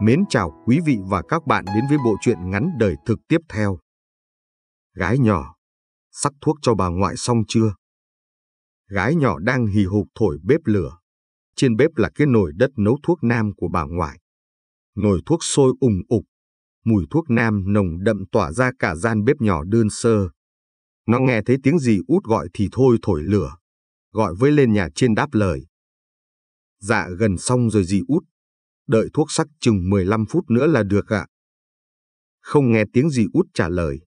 Mến chào quý vị và các bạn đến với bộ truyện ngắn đời thực tiếp theo. Gái nhỏ, sắc thuốc cho bà ngoại xong chưa? Gái nhỏ đang hì hục thổi bếp lửa. Trên bếp là cái nồi đất nấu thuốc nam của bà ngoại. Nồi thuốc sôi ùng ục, mùi thuốc nam nồng đậm tỏa ra cả gian bếp nhỏ đơn sơ. Nó nghe thấy tiếng gì út gọi thì thôi thổi lửa, gọi với lên nhà trên đáp lời. Dạ gần xong rồi dì út, đợi thuốc sắc chừng 15 phút nữa là được ạ. À. Không nghe tiếng dì út trả lời.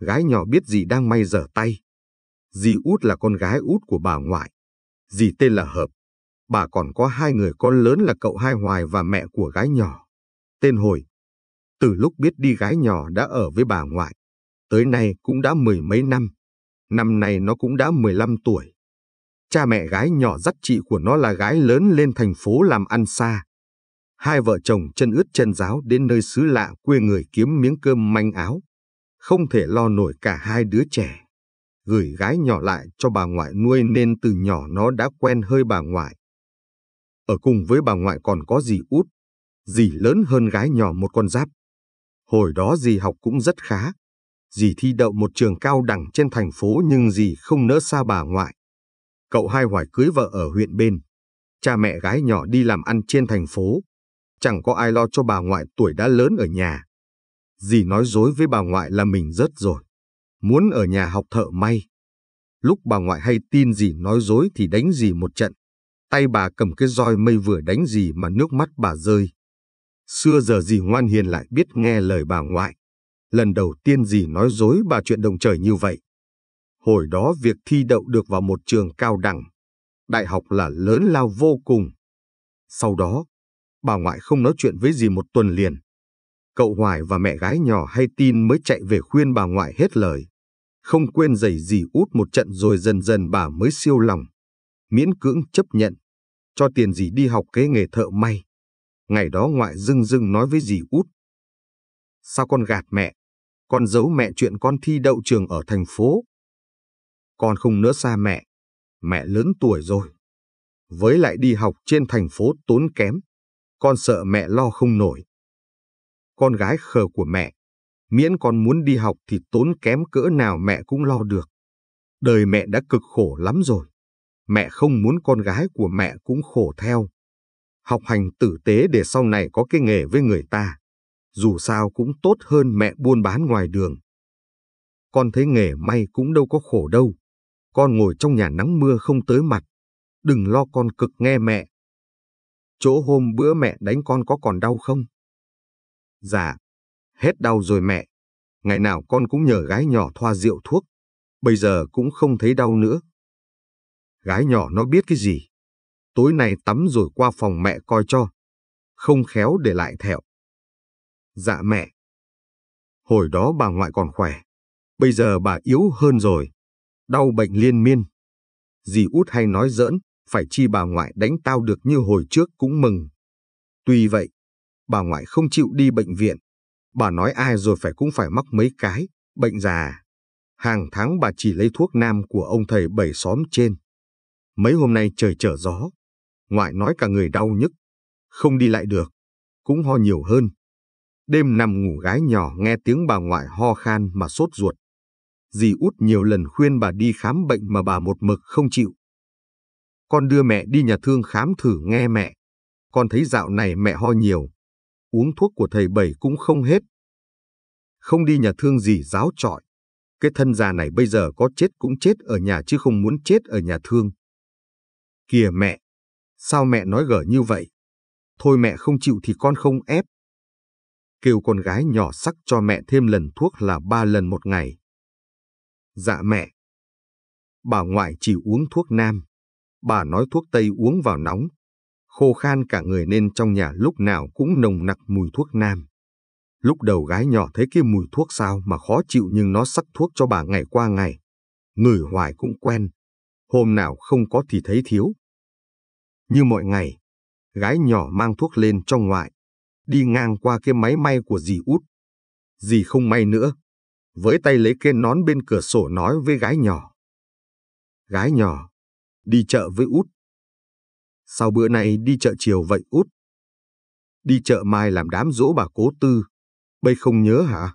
Gái nhỏ biết dì đang may dở tay. Dì út là con gái út của bà ngoại. Dì tên là Hợp. Bà còn có hai người con lớn là cậu Hai Hoài và mẹ của gái nhỏ. Tên Hồi. Từ lúc biết đi gái nhỏ đã ở với bà ngoại. Tới nay cũng đã mười mấy năm. Năm nay nó cũng đã 15 tuổi. Cha mẹ gái nhỏ dắt chị của nó là gái lớn lên thành phố làm ăn xa Hai vợ chồng chân ướt chân ráo đến nơi xứ lạ quê người kiếm miếng cơm manh áo. Không thể lo nổi cả hai đứa trẻ. Gửi gái nhỏ lại cho bà ngoại nuôi nên từ nhỏ nó đã quen hơi bà ngoại. Ở cùng với bà ngoại còn có dì út, dì lớn hơn gái nhỏ một con giáp. Hồi đó dì học cũng rất khá. Dì thi đậu một trường cao đẳng trên thành phố nhưng dì không nỡ xa bà ngoại. Cậu hai hoài cưới vợ ở huyện bên. Cha mẹ gái nhỏ đi làm ăn trên thành phố. Chẳng có ai lo cho bà ngoại tuổi đã lớn ở nhà. Dì nói dối với bà ngoại là mình rớt rồi. Muốn ở nhà học thợ may. Lúc bà ngoại hay tin dì nói dối thì đánh dì một trận. Tay bà cầm cái roi mây vừa đánh dì mà nước mắt bà rơi. Xưa giờ dì ngoan hiền lại biết nghe lời bà ngoại. Lần đầu tiên dì nói dối bà chuyện đồng trời như vậy. Hồi đó việc thi đậu được vào một trường cao đẳng, đại học là lớn lao vô cùng. Sau đó, bà ngoại không nói chuyện với dì một tuần liền. Cậu Hoài và mẹ gái nhỏ hay tin mới chạy về khuyên bà ngoại hết lời. Không quên giày dì út một trận rồi dần dần bà mới siêu lòng. Miễn cưỡng chấp nhận, cho tiền dì đi học kế nghề thợ may. Ngày đó ngoại dưng dưng nói với dì út. Sao con gạt mẹ? Con giấu mẹ chuyện con thi đậu trường ở thành phố. Con không nữa xa mẹ. Mẹ lớn tuổi rồi. Với lại đi học trên thành phố tốn kém. Con sợ mẹ lo không nổi. Con gái khờ của mẹ, miễn con muốn đi học thì tốn kém cỡ nào mẹ cũng lo được. Đời mẹ đã cực khổ lắm rồi. Mẹ không muốn con gái của mẹ cũng khổ theo. Học hành tử tế để sau này có cái nghề với người ta. Dù sao cũng tốt hơn mẹ buôn bán ngoài đường. Con thấy nghề may cũng đâu có khổ đâu. Con ngồi trong nhà nắng mưa không tới mặt. Đừng lo con cực nghe mẹ chỗ hôm bữa mẹ đánh con có còn đau không? Dạ, hết đau rồi mẹ. Ngày nào con cũng nhờ gái nhỏ thoa rượu thuốc, bây giờ cũng không thấy đau nữa. Gái nhỏ nó biết cái gì? Tối nay tắm rồi qua phòng mẹ coi cho, không khéo để lại thẹo. Dạ mẹ. Hồi đó bà ngoại còn khỏe, bây giờ bà yếu hơn rồi, đau bệnh liên miên. Dì út hay nói giỡn, phải chi bà ngoại đánh tao được như hồi trước cũng mừng. Tuy vậy, bà ngoại không chịu đi bệnh viện. Bà nói ai rồi phải cũng phải mắc mấy cái, bệnh già. Hàng tháng bà chỉ lấy thuốc nam của ông thầy bảy xóm trên. Mấy hôm nay trời trở gió, ngoại nói cả người đau nhức, không đi lại được, cũng ho nhiều hơn. Đêm nằm ngủ gái nhỏ nghe tiếng bà ngoại ho khan mà sốt ruột. Dì út nhiều lần khuyên bà đi khám bệnh mà bà một mực không chịu. Con đưa mẹ đi nhà thương khám thử nghe mẹ. Con thấy dạo này mẹ ho nhiều. Uống thuốc của thầy Bảy cũng không hết. Không đi nhà thương gì giáo trọi. Cái thân già này bây giờ có chết cũng chết ở nhà chứ không muốn chết ở nhà thương. Kìa mẹ! Sao mẹ nói gở như vậy? Thôi mẹ không chịu thì con không ép. Kêu con gái nhỏ sắc cho mẹ thêm lần thuốc là ba lần một ngày. Dạ mẹ! Bà ngoại chỉ uống thuốc nam. Bà nói thuốc Tây uống vào nóng, khô khan cả người nên trong nhà lúc nào cũng nồng nặc mùi thuốc nam. Lúc đầu gái nhỏ thấy kia mùi thuốc sao mà khó chịu nhưng nó sắc thuốc cho bà ngày qua ngày. Người hoài cũng quen, hôm nào không có thì thấy thiếu. Như mọi ngày, gái nhỏ mang thuốc lên trong ngoại, đi ngang qua cái máy may của dì út. Dì không may nữa, với tay lấy cái nón bên cửa sổ nói với gái nhỏ. Gái nhỏ, Đi chợ với út. Sau bữa nay đi chợ chiều vậy út. Đi chợ mai làm đám dỗ bà cố tư. Bây không nhớ hả?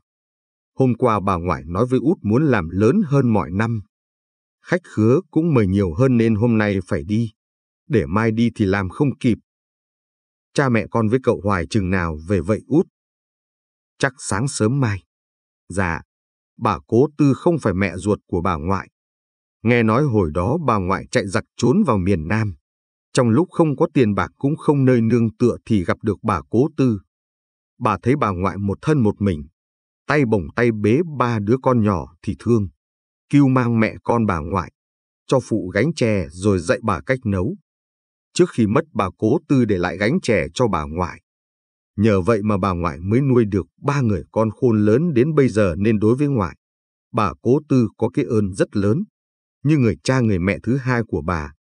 Hôm qua bà ngoại nói với út muốn làm lớn hơn mọi năm. Khách khứa cũng mời nhiều hơn nên hôm nay phải đi. Để mai đi thì làm không kịp. Cha mẹ con với cậu Hoài chừng nào về vậy út? Chắc sáng sớm mai. Dạ, bà cố tư không phải mẹ ruột của bà ngoại. Nghe nói hồi đó bà ngoại chạy giặc trốn vào miền Nam. Trong lúc không có tiền bạc cũng không nơi nương tựa thì gặp được bà cố tư. Bà thấy bà ngoại một thân một mình, tay bồng tay bế ba đứa con nhỏ thì thương. Kêu mang mẹ con bà ngoại, cho phụ gánh chè rồi dạy bà cách nấu. Trước khi mất bà cố tư để lại gánh chè cho bà ngoại. Nhờ vậy mà bà ngoại mới nuôi được ba người con khôn lớn đến bây giờ nên đối với ngoại, bà cố tư có cái ơn rất lớn như người cha người mẹ thứ hai của bà.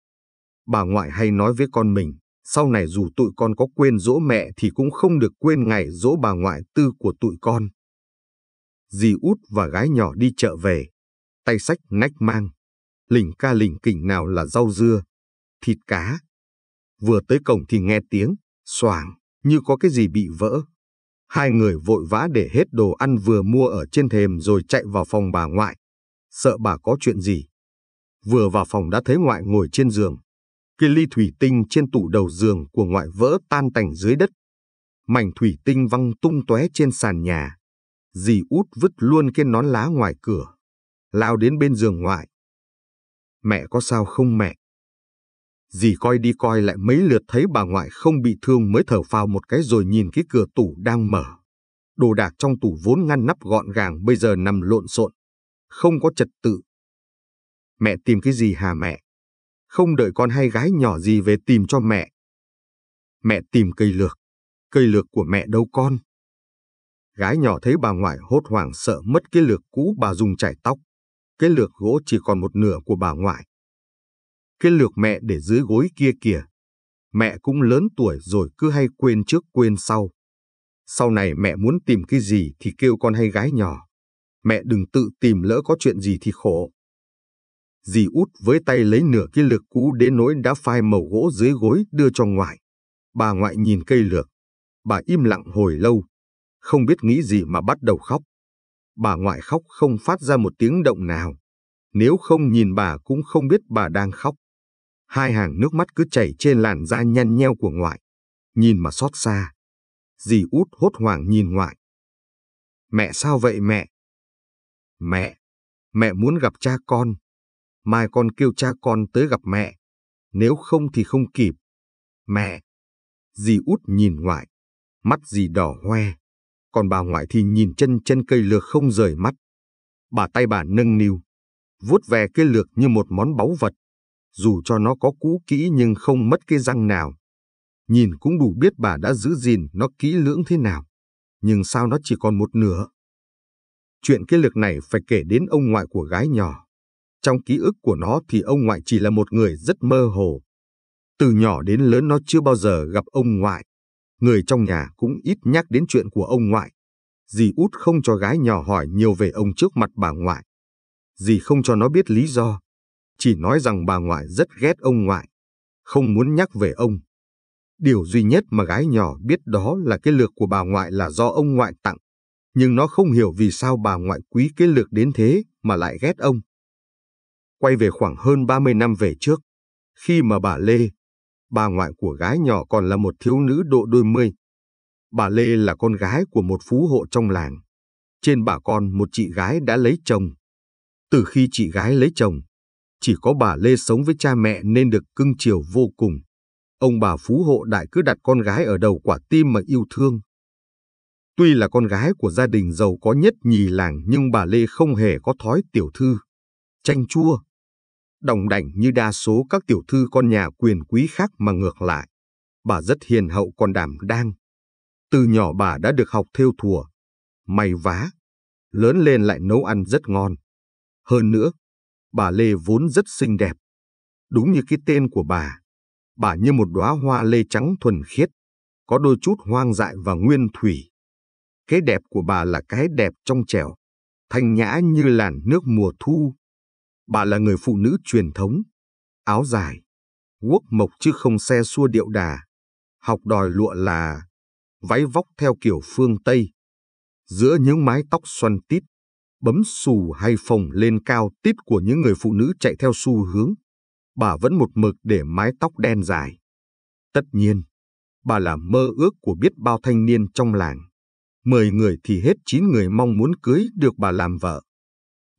Bà ngoại hay nói với con mình, sau này dù tụi con có quên dỗ mẹ thì cũng không được quên ngày dỗ bà ngoại tư của tụi con. Dì út và gái nhỏ đi chợ về, tay sách nách mang, lỉnh ca lỉnh kỉnh nào là rau dưa, thịt cá. Vừa tới cổng thì nghe tiếng, xoảng, như có cái gì bị vỡ. Hai người vội vã để hết đồ ăn vừa mua ở trên thềm rồi chạy vào phòng bà ngoại, sợ bà có chuyện gì. Vừa vào phòng đã thấy ngoại ngồi trên giường. Cái ly thủy tinh trên tủ đầu giường của ngoại vỡ tan tành dưới đất. Mảnh thủy tinh văng tung tóe trên sàn nhà. Dì út vứt luôn cái nón lá ngoài cửa. Lao đến bên giường ngoại. Mẹ có sao không mẹ? Dì coi đi coi lại mấy lượt thấy bà ngoại không bị thương mới thở phào một cái rồi nhìn cái cửa tủ đang mở. Đồ đạc trong tủ vốn ngăn nắp gọn gàng bây giờ nằm lộn xộn. Không có trật tự, mẹ tìm cái gì hả mẹ? Không đợi con hay gái nhỏ gì về tìm cho mẹ. Mẹ tìm cây lược, cây lược của mẹ đâu con? Gái nhỏ thấy bà ngoại hốt hoảng sợ mất cái lược cũ bà dùng chải tóc. Cái lược gỗ chỉ còn một nửa của bà ngoại. Cái lược mẹ để dưới gối kia kìa. Mẹ cũng lớn tuổi rồi cứ hay quên trước quên sau. Sau này mẹ muốn tìm cái gì thì kêu con hay gái nhỏ. Mẹ đừng tự tìm lỡ có chuyện gì thì khổ dì út với tay lấy nửa cái lược cũ đến nỗi đã phai màu gỗ dưới gối đưa cho ngoại. Bà ngoại nhìn cây lược. Bà im lặng hồi lâu, không biết nghĩ gì mà bắt đầu khóc. Bà ngoại khóc không phát ra một tiếng động nào. Nếu không nhìn bà cũng không biết bà đang khóc. Hai hàng nước mắt cứ chảy trên làn da nhăn nheo của ngoại. Nhìn mà xót xa. Dì út hốt hoảng nhìn ngoại. Mẹ sao vậy mẹ? Mẹ! Mẹ muốn gặp cha con mai con kêu cha con tới gặp mẹ, nếu không thì không kịp. Mẹ! Dì út nhìn ngoại, mắt dì đỏ hoe, còn bà ngoại thì nhìn chân chân cây lược không rời mắt. Bà tay bà nâng niu, vuốt về cây lược như một món báu vật, dù cho nó có cũ kỹ nhưng không mất cái răng nào. Nhìn cũng đủ biết bà đã giữ gìn nó kỹ lưỡng thế nào, nhưng sao nó chỉ còn một nửa. Chuyện cái lược này phải kể đến ông ngoại của gái nhỏ. Trong ký ức của nó thì ông ngoại chỉ là một người rất mơ hồ. Từ nhỏ đến lớn nó chưa bao giờ gặp ông ngoại. Người trong nhà cũng ít nhắc đến chuyện của ông ngoại. Dì út không cho gái nhỏ hỏi nhiều về ông trước mặt bà ngoại. Dì không cho nó biết lý do. Chỉ nói rằng bà ngoại rất ghét ông ngoại. Không muốn nhắc về ông. Điều duy nhất mà gái nhỏ biết đó là cái lược của bà ngoại là do ông ngoại tặng. Nhưng nó không hiểu vì sao bà ngoại quý cái lược đến thế mà lại ghét ông quay về khoảng hơn 30 năm về trước, khi mà bà Lê, bà ngoại của gái nhỏ còn là một thiếu nữ độ đôi mươi. Bà Lê là con gái của một phú hộ trong làng. Trên bà con một chị gái đã lấy chồng. Từ khi chị gái lấy chồng, chỉ có bà Lê sống với cha mẹ nên được cưng chiều vô cùng. Ông bà phú hộ đại cứ đặt con gái ở đầu quả tim mà yêu thương. Tuy là con gái của gia đình giàu có nhất nhì làng nhưng bà Lê không hề có thói tiểu thư, chanh chua, đồng đảnh như đa số các tiểu thư con nhà quyền quý khác mà ngược lại. Bà rất hiền hậu còn đảm đang. Từ nhỏ bà đã được học theo thùa, may vá, lớn lên lại nấu ăn rất ngon. Hơn nữa, bà Lê vốn rất xinh đẹp. Đúng như cái tên của bà, bà như một đóa hoa lê trắng thuần khiết, có đôi chút hoang dại và nguyên thủy. Cái đẹp của bà là cái đẹp trong trẻo, thanh nhã như làn nước mùa thu, Bà là người phụ nữ truyền thống, áo dài, guốc mộc chứ không xe xua điệu đà, học đòi lụa là váy vóc theo kiểu phương Tây. Giữa những mái tóc xoăn tít, bấm xù hay phồng lên cao tít của những người phụ nữ chạy theo xu hướng, bà vẫn một mực để mái tóc đen dài. Tất nhiên, bà là mơ ước của biết bao thanh niên trong làng. Mười người thì hết chín người mong muốn cưới được bà làm vợ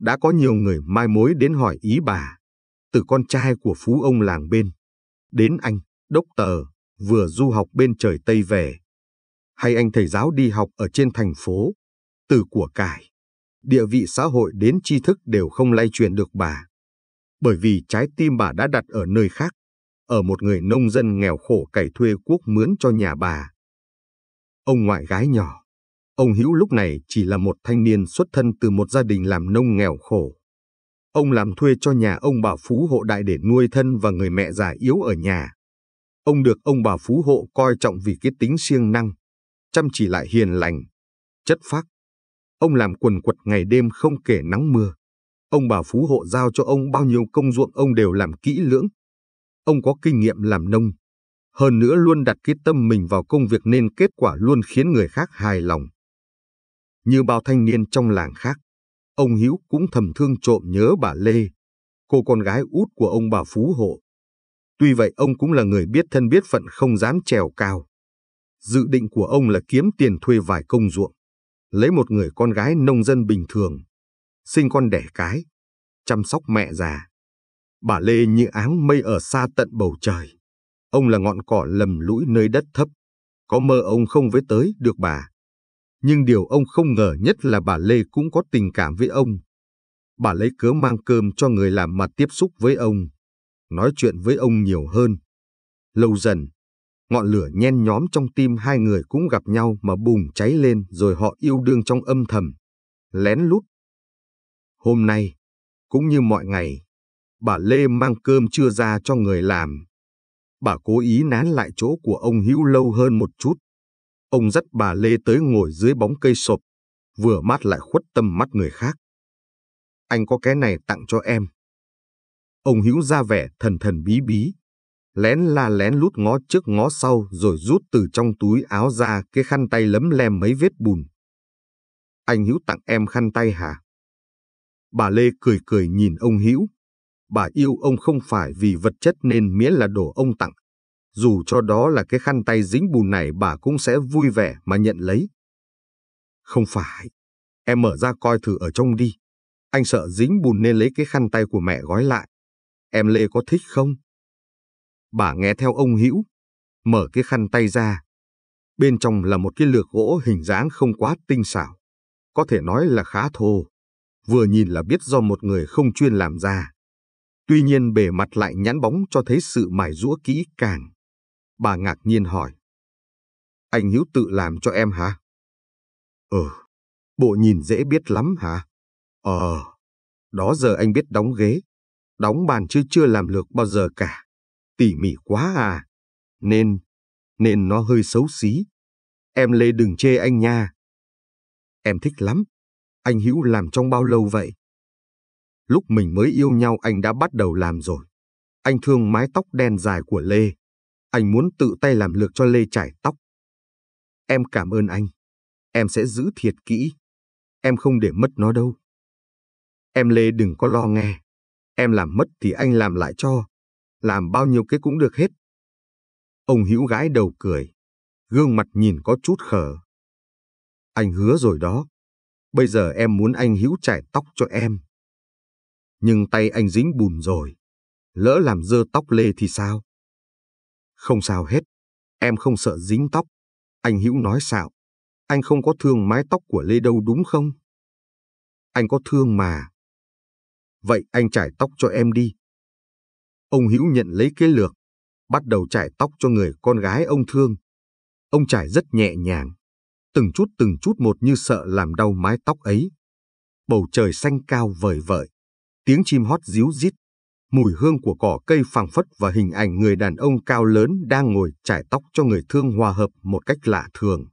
đã có nhiều người mai mối đến hỏi ý bà, từ con trai của phú ông làng bên, đến anh, đốc tờ, vừa du học bên trời Tây về, hay anh thầy giáo đi học ở trên thành phố, từ của cải, địa vị xã hội đến tri thức đều không lay truyền được bà. Bởi vì trái tim bà đã đặt ở nơi khác, ở một người nông dân nghèo khổ cày thuê quốc mướn cho nhà bà. Ông ngoại gái nhỏ, Ông Hữu lúc này chỉ là một thanh niên xuất thân từ một gia đình làm nông nghèo khổ. Ông làm thuê cho nhà ông bà Phú Hộ Đại để nuôi thân và người mẹ già yếu ở nhà. Ông được ông bà Phú Hộ coi trọng vì cái tính siêng năng, chăm chỉ lại hiền lành, chất phác. Ông làm quần quật ngày đêm không kể nắng mưa. Ông bà Phú Hộ giao cho ông bao nhiêu công ruộng ông đều làm kỹ lưỡng. Ông có kinh nghiệm làm nông. Hơn nữa luôn đặt cái tâm mình vào công việc nên kết quả luôn khiến người khác hài lòng. Như bao thanh niên trong làng khác, ông Hữu cũng thầm thương trộm nhớ bà Lê, cô con gái út của ông bà Phú Hộ. Tuy vậy ông cũng là người biết thân biết phận không dám trèo cao. Dự định của ông là kiếm tiền thuê vài công ruộng, lấy một người con gái nông dân bình thường, sinh con đẻ cái, chăm sóc mẹ già. Bà Lê như áng mây ở xa tận bầu trời. Ông là ngọn cỏ lầm lũi nơi đất thấp, có mơ ông không với tới được bà. Nhưng điều ông không ngờ nhất là bà Lê cũng có tình cảm với ông. Bà lấy cớ mang cơm cho người làm mà tiếp xúc với ông, nói chuyện với ông nhiều hơn. Lâu dần, ngọn lửa nhen nhóm trong tim hai người cũng gặp nhau mà bùng cháy lên rồi họ yêu đương trong âm thầm, lén lút. Hôm nay, cũng như mọi ngày, bà Lê mang cơm trưa ra cho người làm. Bà cố ý nán lại chỗ của ông Hữu lâu hơn một chút Ông dắt bà Lê tới ngồi dưới bóng cây sộp, vừa mát lại khuất tâm mắt người khác. Anh có cái này tặng cho em. Ông Hữu ra vẻ thần thần bí bí, lén la lén lút ngó trước ngó sau rồi rút từ trong túi áo ra cái khăn tay lấm lem mấy vết bùn. Anh Hữu tặng em khăn tay hả? Bà Lê cười cười nhìn ông Hữu. Bà yêu ông không phải vì vật chất nên miễn là đồ ông tặng dù cho đó là cái khăn tay dính bùn này bà cũng sẽ vui vẻ mà nhận lấy. Không phải, em mở ra coi thử ở trong đi. Anh sợ dính bùn nên lấy cái khăn tay của mẹ gói lại. Em Lê có thích không? Bà nghe theo ông Hữu, mở cái khăn tay ra. Bên trong là một cái lược gỗ hình dáng không quá tinh xảo, có thể nói là khá thô. Vừa nhìn là biết do một người không chuyên làm ra. Tuy nhiên bề mặt lại nhãn bóng cho thấy sự mài rũa kỹ càng. Bà ngạc nhiên hỏi. Anh Hiếu tự làm cho em hả? ờ bộ nhìn dễ biết lắm hả? Ờ, đó giờ anh biết đóng ghế, đóng bàn chứ chưa làm lược bao giờ cả. Tỉ mỉ quá à, nên, nên nó hơi xấu xí. Em Lê đừng chê anh nha. Em thích lắm. Anh Hữu làm trong bao lâu vậy? Lúc mình mới yêu nhau anh đã bắt đầu làm rồi. Anh thương mái tóc đen dài của Lê anh muốn tự tay làm lược cho Lê trải tóc. Em cảm ơn anh. Em sẽ giữ thiệt kỹ. Em không để mất nó đâu. Em Lê đừng có lo nghe. Em làm mất thì anh làm lại cho. Làm bao nhiêu cái cũng được hết. Ông Hữu gái đầu cười. Gương mặt nhìn có chút khờ. Anh hứa rồi đó. Bây giờ em muốn anh Hữu trải tóc cho em. Nhưng tay anh dính bùn rồi. Lỡ làm dơ tóc Lê thì sao? Không sao hết, em không sợ dính tóc. Anh Hữu nói xạo, anh không có thương mái tóc của Lê đâu đúng không? Anh có thương mà. Vậy anh chải tóc cho em đi. Ông Hữu nhận lấy cái lược, bắt đầu chải tóc cho người con gái ông thương. Ông chải rất nhẹ nhàng, từng chút từng chút một như sợ làm đau mái tóc ấy. Bầu trời xanh cao vời vợi, tiếng chim hót díu dít mùi hương của cỏ cây phảng phất và hình ảnh người đàn ông cao lớn đang ngồi chải tóc cho người thương hòa hợp một cách lạ thường.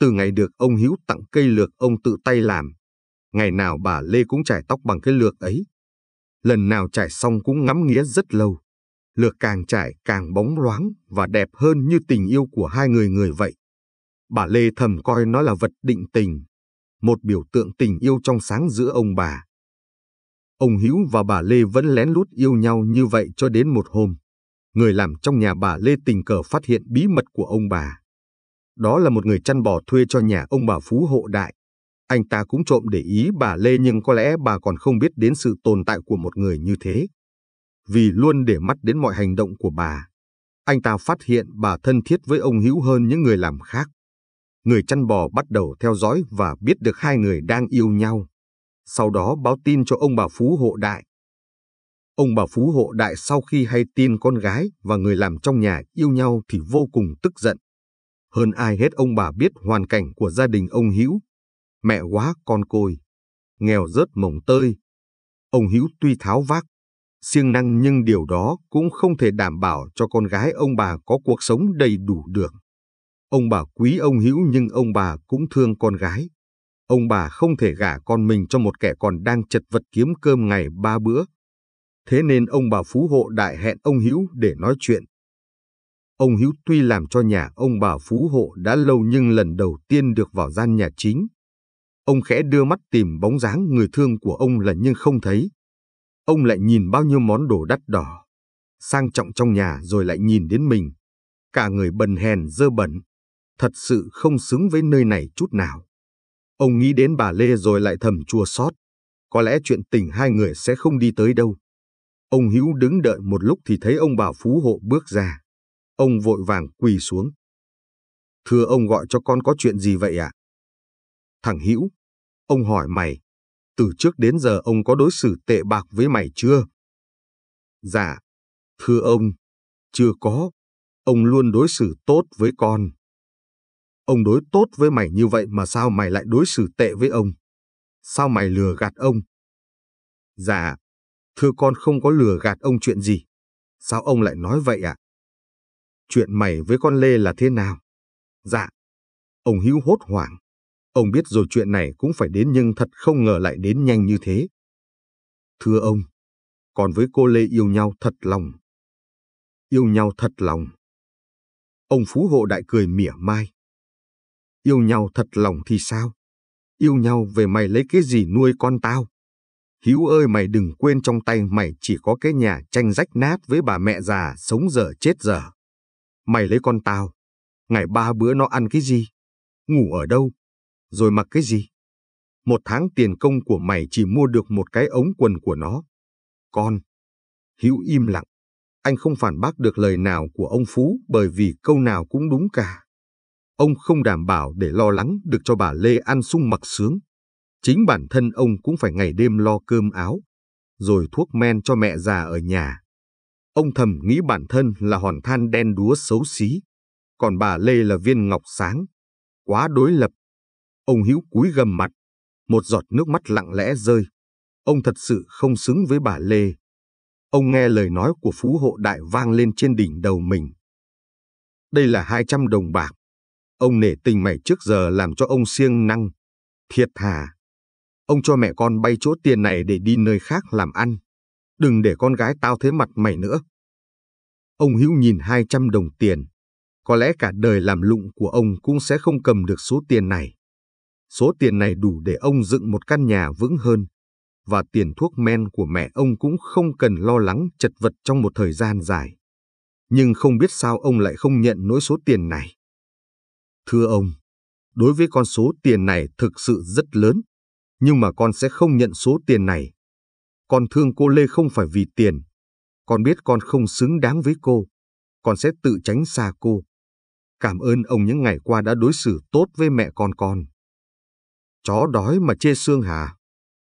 Từ ngày được ông hiếu tặng cây lược ông tự tay làm, ngày nào bà Lê cũng chải tóc bằng cái lược ấy. Lần nào chải xong cũng ngắm nghía rất lâu. Lược càng chải càng bóng loáng và đẹp hơn như tình yêu của hai người người vậy. Bà Lê thầm coi nó là vật định tình, một biểu tượng tình yêu trong sáng giữa ông bà. Ông Hữu và bà Lê vẫn lén lút yêu nhau như vậy cho đến một hôm. Người làm trong nhà bà Lê tình cờ phát hiện bí mật của ông bà. Đó là một người chăn bò thuê cho nhà ông bà Phú Hộ Đại. Anh ta cũng trộm để ý bà Lê nhưng có lẽ bà còn không biết đến sự tồn tại của một người như thế. Vì luôn để mắt đến mọi hành động của bà, anh ta phát hiện bà thân thiết với ông Hữu hơn những người làm khác. Người chăn bò bắt đầu theo dõi và biết được hai người đang yêu nhau sau đó báo tin cho ông bà Phú Hộ Đại. Ông bà Phú Hộ Đại sau khi hay tin con gái và người làm trong nhà yêu nhau thì vô cùng tức giận. Hơn ai hết ông bà biết hoàn cảnh của gia đình ông Hữu. Mẹ quá con côi, nghèo rớt mồng tơi. Ông Hữu tuy tháo vác, siêng năng nhưng điều đó cũng không thể đảm bảo cho con gái ông bà có cuộc sống đầy đủ được. Ông bà quý ông Hữu nhưng ông bà cũng thương con gái. Ông bà không thể gả con mình cho một kẻ còn đang chật vật kiếm cơm ngày ba bữa. Thế nên ông bà Phú Hộ đại hẹn ông Hữu để nói chuyện. Ông Hữu tuy làm cho nhà ông bà Phú Hộ đã lâu nhưng lần đầu tiên được vào gian nhà chính. Ông khẽ đưa mắt tìm bóng dáng người thương của ông là nhưng không thấy. Ông lại nhìn bao nhiêu món đồ đắt đỏ, sang trọng trong nhà rồi lại nhìn đến mình. Cả người bần hèn dơ bẩn, thật sự không xứng với nơi này chút nào. Ông nghĩ đến bà Lê rồi lại thầm chua xót. Có lẽ chuyện tình hai người sẽ không đi tới đâu. Ông Hữu đứng đợi một lúc thì thấy ông Bảo Phú Hộ bước ra. Ông vội vàng quỳ xuống. Thưa ông gọi cho con có chuyện gì vậy ạ? À? Thằng Hữu, ông hỏi mày, từ trước đến giờ ông có đối xử tệ bạc với mày chưa? Dạ, thưa ông, chưa có. Ông luôn đối xử tốt với con. Ông đối tốt với mày như vậy mà sao mày lại đối xử tệ với ông? Sao mày lừa gạt ông? Dạ, thưa con không có lừa gạt ông chuyện gì. Sao ông lại nói vậy ạ? À? Chuyện mày với con Lê là thế nào? Dạ, ông hữu hốt hoảng. Ông biết rồi chuyện này cũng phải đến nhưng thật không ngờ lại đến nhanh như thế. Thưa ông, còn với cô Lê yêu nhau thật lòng. Yêu nhau thật lòng. Ông Phú Hộ Đại cười mỉa mai. Yêu nhau thật lòng thì sao? Yêu nhau về mày lấy cái gì nuôi con tao? hữu ơi mày đừng quên trong tay mày chỉ có cái nhà tranh rách nát với bà mẹ già sống dở chết dở. Mày lấy con tao, ngày ba bữa nó ăn cái gì? Ngủ ở đâu? Rồi mặc cái gì? Một tháng tiền công của mày chỉ mua được một cái ống quần của nó. Con. hữu im lặng. Anh không phản bác được lời nào của ông Phú bởi vì câu nào cũng đúng cả ông không đảm bảo để lo lắng được cho bà Lê ăn sung mặc sướng. Chính bản thân ông cũng phải ngày đêm lo cơm áo, rồi thuốc men cho mẹ già ở nhà. Ông thầm nghĩ bản thân là hòn than đen đúa xấu xí, còn bà Lê là viên ngọc sáng, quá đối lập. Ông hữu cúi gầm mặt, một giọt nước mắt lặng lẽ rơi. Ông thật sự không xứng với bà Lê. Ông nghe lời nói của phú hộ đại vang lên trên đỉnh đầu mình. Đây là 200 đồng bạc, Ông nể tình mày trước giờ làm cho ông siêng năng. Thiệt thà. Ông cho mẹ con bay chỗ tiền này để đi nơi khác làm ăn. Đừng để con gái tao thế mặt mày nữa. Ông Hữu nhìn 200 đồng tiền. Có lẽ cả đời làm lụng của ông cũng sẽ không cầm được số tiền này. Số tiền này đủ để ông dựng một căn nhà vững hơn. Và tiền thuốc men của mẹ ông cũng không cần lo lắng chật vật trong một thời gian dài. Nhưng không biết sao ông lại không nhận nỗi số tiền này. Thưa ông, đối với con số tiền này thực sự rất lớn, nhưng mà con sẽ không nhận số tiền này. Con thương cô Lê không phải vì tiền. Con biết con không xứng đáng với cô. Con sẽ tự tránh xa cô. Cảm ơn ông những ngày qua đã đối xử tốt với mẹ con con. Chó đói mà chê xương hà.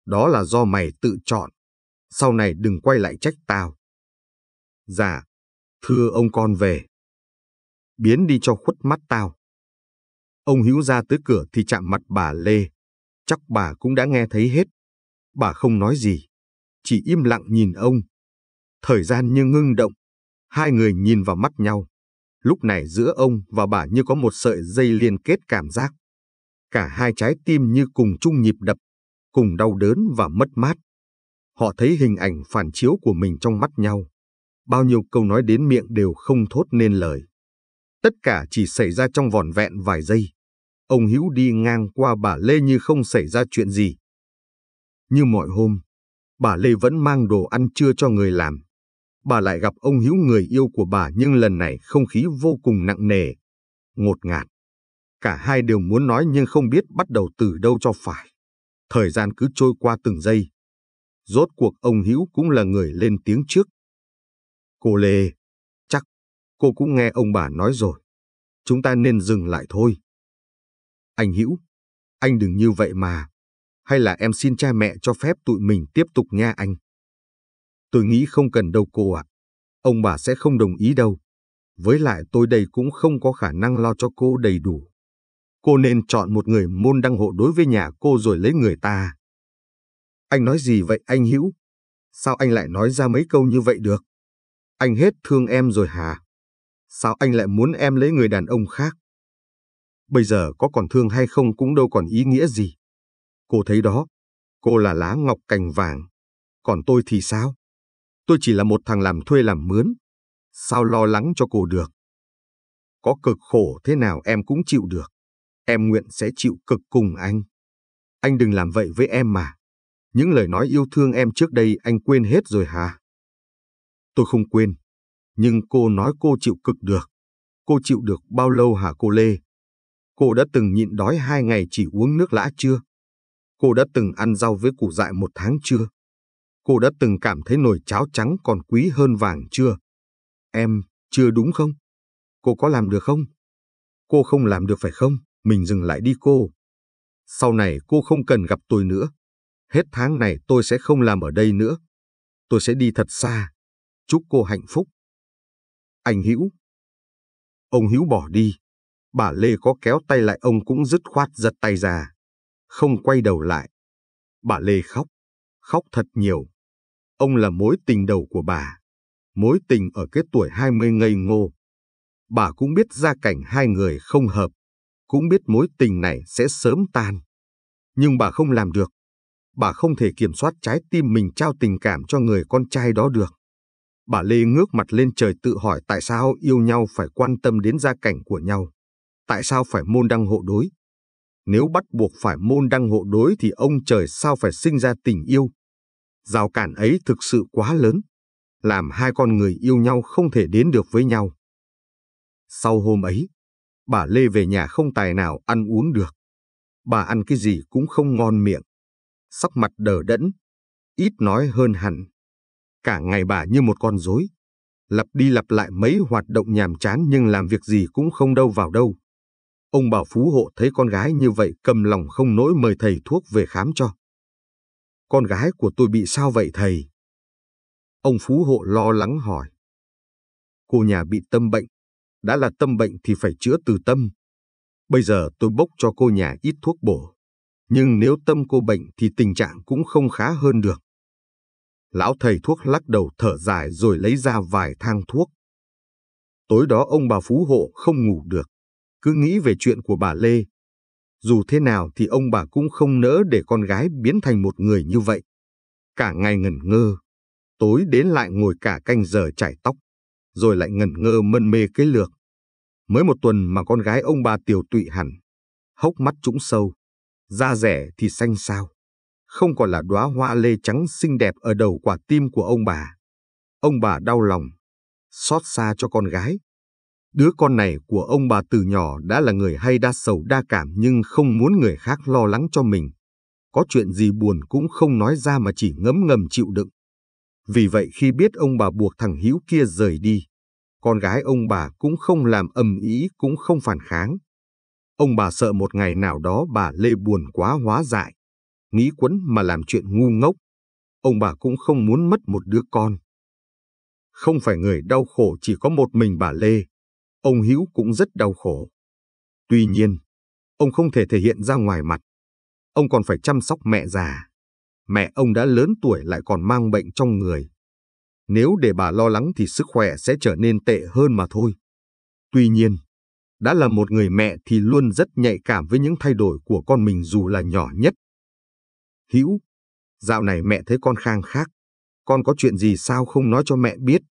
Đó là do mày tự chọn. Sau này đừng quay lại trách tao. Dạ, thưa ông con về. Biến đi cho khuất mắt tao. Ông Hữu ra tới cửa thì chạm mặt bà Lê. Chắc bà cũng đã nghe thấy hết. Bà không nói gì, chỉ im lặng nhìn ông. Thời gian như ngưng động, hai người nhìn vào mắt nhau. Lúc này giữa ông và bà như có một sợi dây liên kết cảm giác. Cả hai trái tim như cùng chung nhịp đập, cùng đau đớn và mất mát. Họ thấy hình ảnh phản chiếu của mình trong mắt nhau. Bao nhiêu câu nói đến miệng đều không thốt nên lời. Tất cả chỉ xảy ra trong vòn vẹn vài giây ông Hữu đi ngang qua bà Lê như không xảy ra chuyện gì. Như mọi hôm, bà Lê vẫn mang đồ ăn trưa cho người làm. Bà lại gặp ông Hữu người yêu của bà nhưng lần này không khí vô cùng nặng nề, ngột ngạt. Cả hai đều muốn nói nhưng không biết bắt đầu từ đâu cho phải. Thời gian cứ trôi qua từng giây. Rốt cuộc ông Hữu cũng là người lên tiếng trước. Cô Lê, chắc cô cũng nghe ông bà nói rồi. Chúng ta nên dừng lại thôi. Anh Hữu, anh đừng như vậy mà. Hay là em xin cha mẹ cho phép tụi mình tiếp tục nha anh. Tôi nghĩ không cần đâu cô ạ. À. Ông bà sẽ không đồng ý đâu. Với lại tôi đây cũng không có khả năng lo cho cô đầy đủ. Cô nên chọn một người môn đăng hộ đối với nhà cô rồi lấy người ta. Anh nói gì vậy anh Hữu? Sao anh lại nói ra mấy câu như vậy được? Anh hết thương em rồi hả? Sao anh lại muốn em lấy người đàn ông khác? bây giờ có còn thương hay không cũng đâu còn ý nghĩa gì. Cô thấy đó, cô là lá ngọc cành vàng, còn tôi thì sao? Tôi chỉ là một thằng làm thuê làm mướn, sao lo lắng cho cô được? Có cực khổ thế nào em cũng chịu được, em nguyện sẽ chịu cực cùng anh. Anh đừng làm vậy với em mà. Những lời nói yêu thương em trước đây anh quên hết rồi hả? Tôi không quên, nhưng cô nói cô chịu cực được. Cô chịu được bao lâu hả cô Lê? Cô đã từng nhịn đói hai ngày chỉ uống nước lã chưa? Cô đã từng ăn rau với củ dại một tháng chưa? Cô đã từng cảm thấy nồi cháo trắng còn quý hơn vàng chưa? Em, chưa đúng không? Cô có làm được không? Cô không làm được phải không? Mình dừng lại đi cô. Sau này cô không cần gặp tôi nữa. Hết tháng này tôi sẽ không làm ở đây nữa. Tôi sẽ đi thật xa. Chúc cô hạnh phúc. Anh Hữu. Ông Hữu bỏ đi, bà Lê có kéo tay lại ông cũng dứt khoát giật tay ra, không quay đầu lại. Bà Lê khóc, khóc thật nhiều. Ông là mối tình đầu của bà, mối tình ở cái tuổi 20 ngây ngô. Bà cũng biết gia cảnh hai người không hợp, cũng biết mối tình này sẽ sớm tan. Nhưng bà không làm được. Bà không thể kiểm soát trái tim mình trao tình cảm cho người con trai đó được. Bà Lê ngước mặt lên trời tự hỏi tại sao yêu nhau phải quan tâm đến gia cảnh của nhau tại sao phải môn đăng hộ đối? Nếu bắt buộc phải môn đăng hộ đối thì ông trời sao phải sinh ra tình yêu? Rào cản ấy thực sự quá lớn, làm hai con người yêu nhau không thể đến được với nhau. Sau hôm ấy, bà Lê về nhà không tài nào ăn uống được. Bà ăn cái gì cũng không ngon miệng. Sắc mặt đờ đẫn, ít nói hơn hẳn. Cả ngày bà như một con rối, lặp đi lặp lại mấy hoạt động nhàm chán nhưng làm việc gì cũng không đâu vào đâu. Ông bảo phú hộ thấy con gái như vậy cầm lòng không nỗi mời thầy thuốc về khám cho. Con gái của tôi bị sao vậy thầy? Ông phú hộ lo lắng hỏi. Cô nhà bị tâm bệnh, đã là tâm bệnh thì phải chữa từ tâm. Bây giờ tôi bốc cho cô nhà ít thuốc bổ, nhưng nếu tâm cô bệnh thì tình trạng cũng không khá hơn được. Lão thầy thuốc lắc đầu thở dài rồi lấy ra vài thang thuốc. Tối đó ông bà Phú Hộ không ngủ được cứ nghĩ về chuyện của bà Lê. Dù thế nào thì ông bà cũng không nỡ để con gái biến thành một người như vậy. Cả ngày ngẩn ngơ, tối đến lại ngồi cả canh giờ chải tóc, rồi lại ngẩn ngơ mân mê cái lược. Mới một tuần mà con gái ông bà tiểu tụy hẳn, hốc mắt trũng sâu, da rẻ thì xanh sao không còn là đóa hoa lê trắng xinh đẹp ở đầu quả tim của ông bà. Ông bà đau lòng, xót xa cho con gái, Đứa con này của ông bà từ nhỏ đã là người hay đa sầu đa cảm nhưng không muốn người khác lo lắng cho mình. Có chuyện gì buồn cũng không nói ra mà chỉ ngấm ngầm chịu đựng. Vì vậy khi biết ông bà buộc thằng Hữu kia rời đi, con gái ông bà cũng không làm ầm ý cũng không phản kháng. Ông bà sợ một ngày nào đó bà Lê buồn quá hóa dại, nghĩ quấn mà làm chuyện ngu ngốc. Ông bà cũng không muốn mất một đứa con. Không phải người đau khổ chỉ có một mình bà Lê, ông Hữu cũng rất đau khổ. Tuy nhiên, ông không thể thể hiện ra ngoài mặt. Ông còn phải chăm sóc mẹ già. Mẹ ông đã lớn tuổi lại còn mang bệnh trong người. Nếu để bà lo lắng thì sức khỏe sẽ trở nên tệ hơn mà thôi. Tuy nhiên, đã là một người mẹ thì luôn rất nhạy cảm với những thay đổi của con mình dù là nhỏ nhất. Hữu, dạo này mẹ thấy con khang khác. Con có chuyện gì sao không nói cho mẹ biết?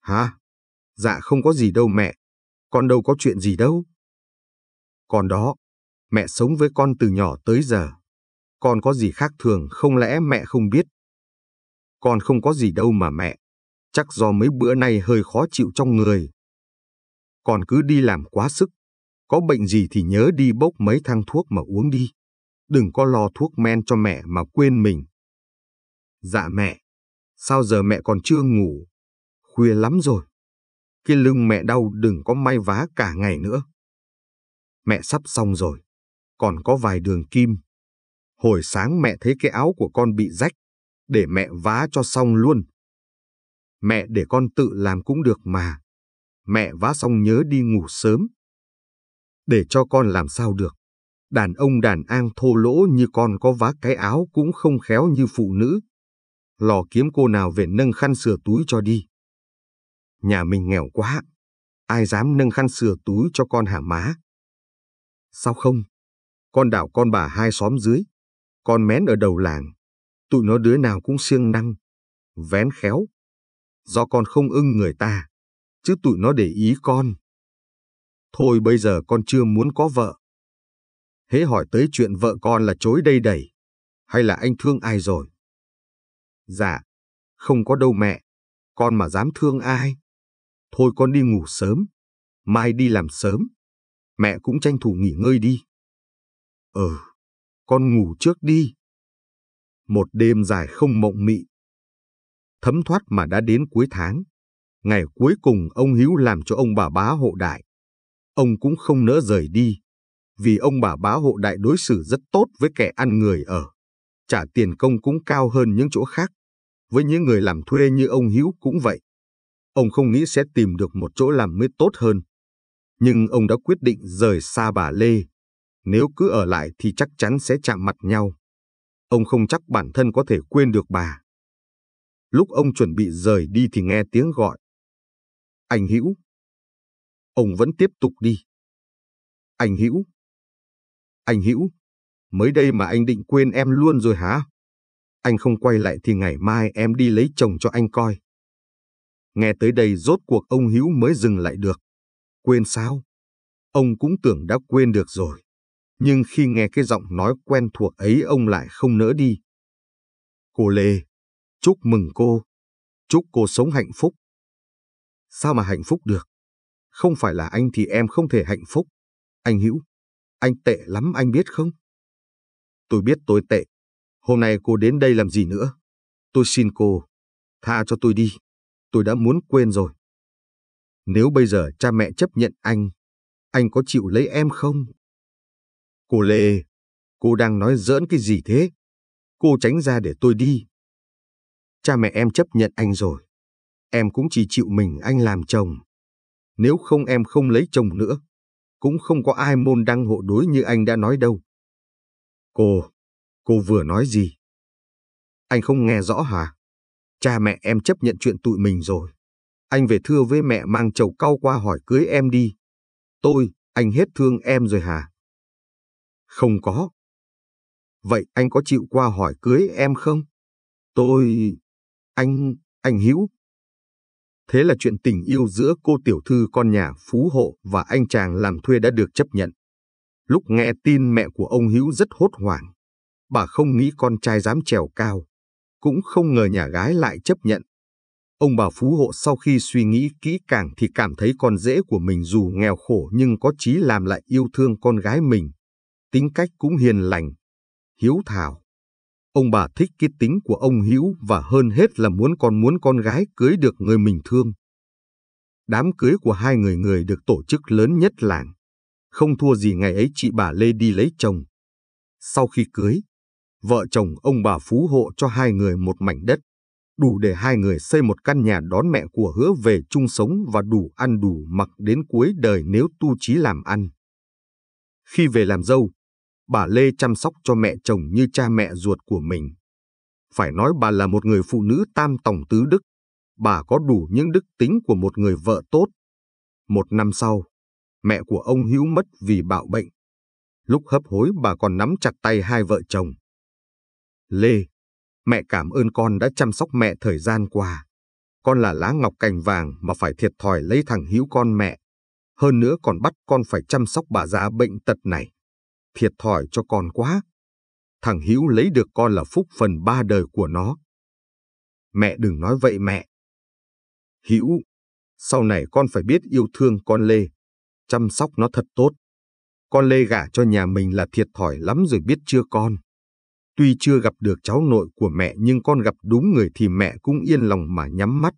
Hả? Dạ không có gì đâu mẹ, con đâu có chuyện gì đâu. Còn đó, mẹ sống với con từ nhỏ tới giờ. Con có gì khác thường không lẽ mẹ không biết? Con không có gì đâu mà mẹ, chắc do mấy bữa nay hơi khó chịu trong người. Còn cứ đi làm quá sức, có bệnh gì thì nhớ đi bốc mấy thang thuốc mà uống đi. Đừng có lo thuốc men cho mẹ mà quên mình. Dạ mẹ, sao giờ mẹ còn chưa ngủ? Khuya lắm rồi. Cái lưng mẹ đau đừng có may vá cả ngày nữa. Mẹ sắp xong rồi, còn có vài đường kim. Hồi sáng mẹ thấy cái áo của con bị rách, để mẹ vá cho xong luôn. Mẹ để con tự làm cũng được mà. Mẹ vá xong nhớ đi ngủ sớm. Để cho con làm sao được. Đàn ông đàn an thô lỗ như con có vá cái áo cũng không khéo như phụ nữ. Lò kiếm cô nào về nâng khăn sửa túi cho đi nhà mình nghèo quá, ai dám nâng khăn sửa túi cho con hả má? Sao không? Con đảo con bà hai xóm dưới, con mén ở đầu làng, tụi nó đứa nào cũng siêng năng, vén khéo. Do con không ưng người ta, chứ tụi nó để ý con. Thôi bây giờ con chưa muốn có vợ. Hễ hỏi tới chuyện vợ con là chối đây đẩy, hay là anh thương ai rồi? Dạ, không có đâu mẹ, con mà dám thương ai? Thôi con đi ngủ sớm, mai đi làm sớm. Mẹ cũng tranh thủ nghỉ ngơi đi. Ừ, con ngủ trước đi. Một đêm dài không mộng mị. Thấm thoát mà đã đến cuối tháng. Ngày cuối cùng ông Hiếu làm cho ông bà bá hộ đại. Ông cũng không nỡ rời đi, vì ông bà bá hộ đại đối xử rất tốt với kẻ ăn người ở. Trả tiền công cũng cao hơn những chỗ khác. Với những người làm thuê như ông Hiếu cũng vậy. Ông không nghĩ sẽ tìm được một chỗ làm mới tốt hơn. Nhưng ông đã quyết định rời xa bà Lê. Nếu cứ ở lại thì chắc chắn sẽ chạm mặt nhau. Ông không chắc bản thân có thể quên được bà. Lúc ông chuẩn bị rời đi thì nghe tiếng gọi. Anh Hữu. Ông vẫn tiếp tục đi. Anh Hữu. Anh Hữu, mới đây mà anh định quên em luôn rồi hả? Anh không quay lại thì ngày mai em đi lấy chồng cho anh coi. Nghe tới đây rốt cuộc ông Hiếu mới dừng lại được. Quên sao? Ông cũng tưởng đã quên được rồi. Nhưng khi nghe cái giọng nói quen thuộc ấy ông lại không nỡ đi. Cô Lê, chúc mừng cô. Chúc cô sống hạnh phúc. Sao mà hạnh phúc được? Không phải là anh thì em không thể hạnh phúc. Anh Hữu, anh tệ lắm anh biết không? Tôi biết tôi tệ. Hôm nay cô đến đây làm gì nữa? Tôi xin cô, tha cho tôi đi tôi đã muốn quên rồi. Nếu bây giờ cha mẹ chấp nhận anh, anh có chịu lấy em không? Cô Lệ, cô đang nói giỡn cái gì thế? Cô tránh ra để tôi đi. Cha mẹ em chấp nhận anh rồi. Em cũng chỉ chịu mình anh làm chồng. Nếu không em không lấy chồng nữa, cũng không có ai môn đăng hộ đối như anh đã nói đâu. Cô, cô vừa nói gì? Anh không nghe rõ hả? cha mẹ em chấp nhận chuyện tụi mình rồi. Anh về thưa với mẹ mang chầu cau qua hỏi cưới em đi. Tôi, anh hết thương em rồi hả? Không có. Vậy anh có chịu qua hỏi cưới em không? Tôi... Anh... anh Hữu. Thế là chuyện tình yêu giữa cô tiểu thư con nhà Phú Hộ và anh chàng làm thuê đã được chấp nhận. Lúc nghe tin mẹ của ông Hữu rất hốt hoảng. Bà không nghĩ con trai dám trèo cao, cũng không ngờ nhà gái lại chấp nhận. Ông bà Phú Hộ sau khi suy nghĩ kỹ càng thì cảm thấy con rể của mình dù nghèo khổ nhưng có chí làm lại yêu thương con gái mình. Tính cách cũng hiền lành, hiếu thảo. Ông bà thích cái tính của ông Hữu và hơn hết là muốn con muốn con gái cưới được người mình thương. Đám cưới của hai người người được tổ chức lớn nhất làng. Không thua gì ngày ấy chị bà Lê đi lấy chồng. Sau khi cưới, vợ chồng ông bà Phú hộ cho hai người một mảnh đất, đủ để hai người xây một căn nhà đón mẹ của hứa về chung sống và đủ ăn đủ mặc đến cuối đời nếu tu trí làm ăn. Khi về làm dâu, bà Lê chăm sóc cho mẹ chồng như cha mẹ ruột của mình. Phải nói bà là một người phụ nữ tam tòng tứ đức, bà có đủ những đức tính của một người vợ tốt. Một năm sau, mẹ của ông Hữu mất vì bạo bệnh. Lúc hấp hối bà còn nắm chặt tay hai vợ chồng, Lê, mẹ cảm ơn con đã chăm sóc mẹ thời gian qua. Con là lá ngọc cành vàng mà phải thiệt thòi lấy thằng hữu con mẹ. Hơn nữa còn bắt con phải chăm sóc bà già bệnh tật này. Thiệt thòi cho con quá. Thằng hữu lấy được con là phúc phần ba đời của nó. Mẹ đừng nói vậy mẹ. Hữu, sau này con phải biết yêu thương con Lê, chăm sóc nó thật tốt. Con Lê gả cho nhà mình là thiệt thòi lắm rồi biết chưa con. Tuy chưa gặp được cháu nội của mẹ nhưng con gặp đúng người thì mẹ cũng yên lòng mà nhắm mắt.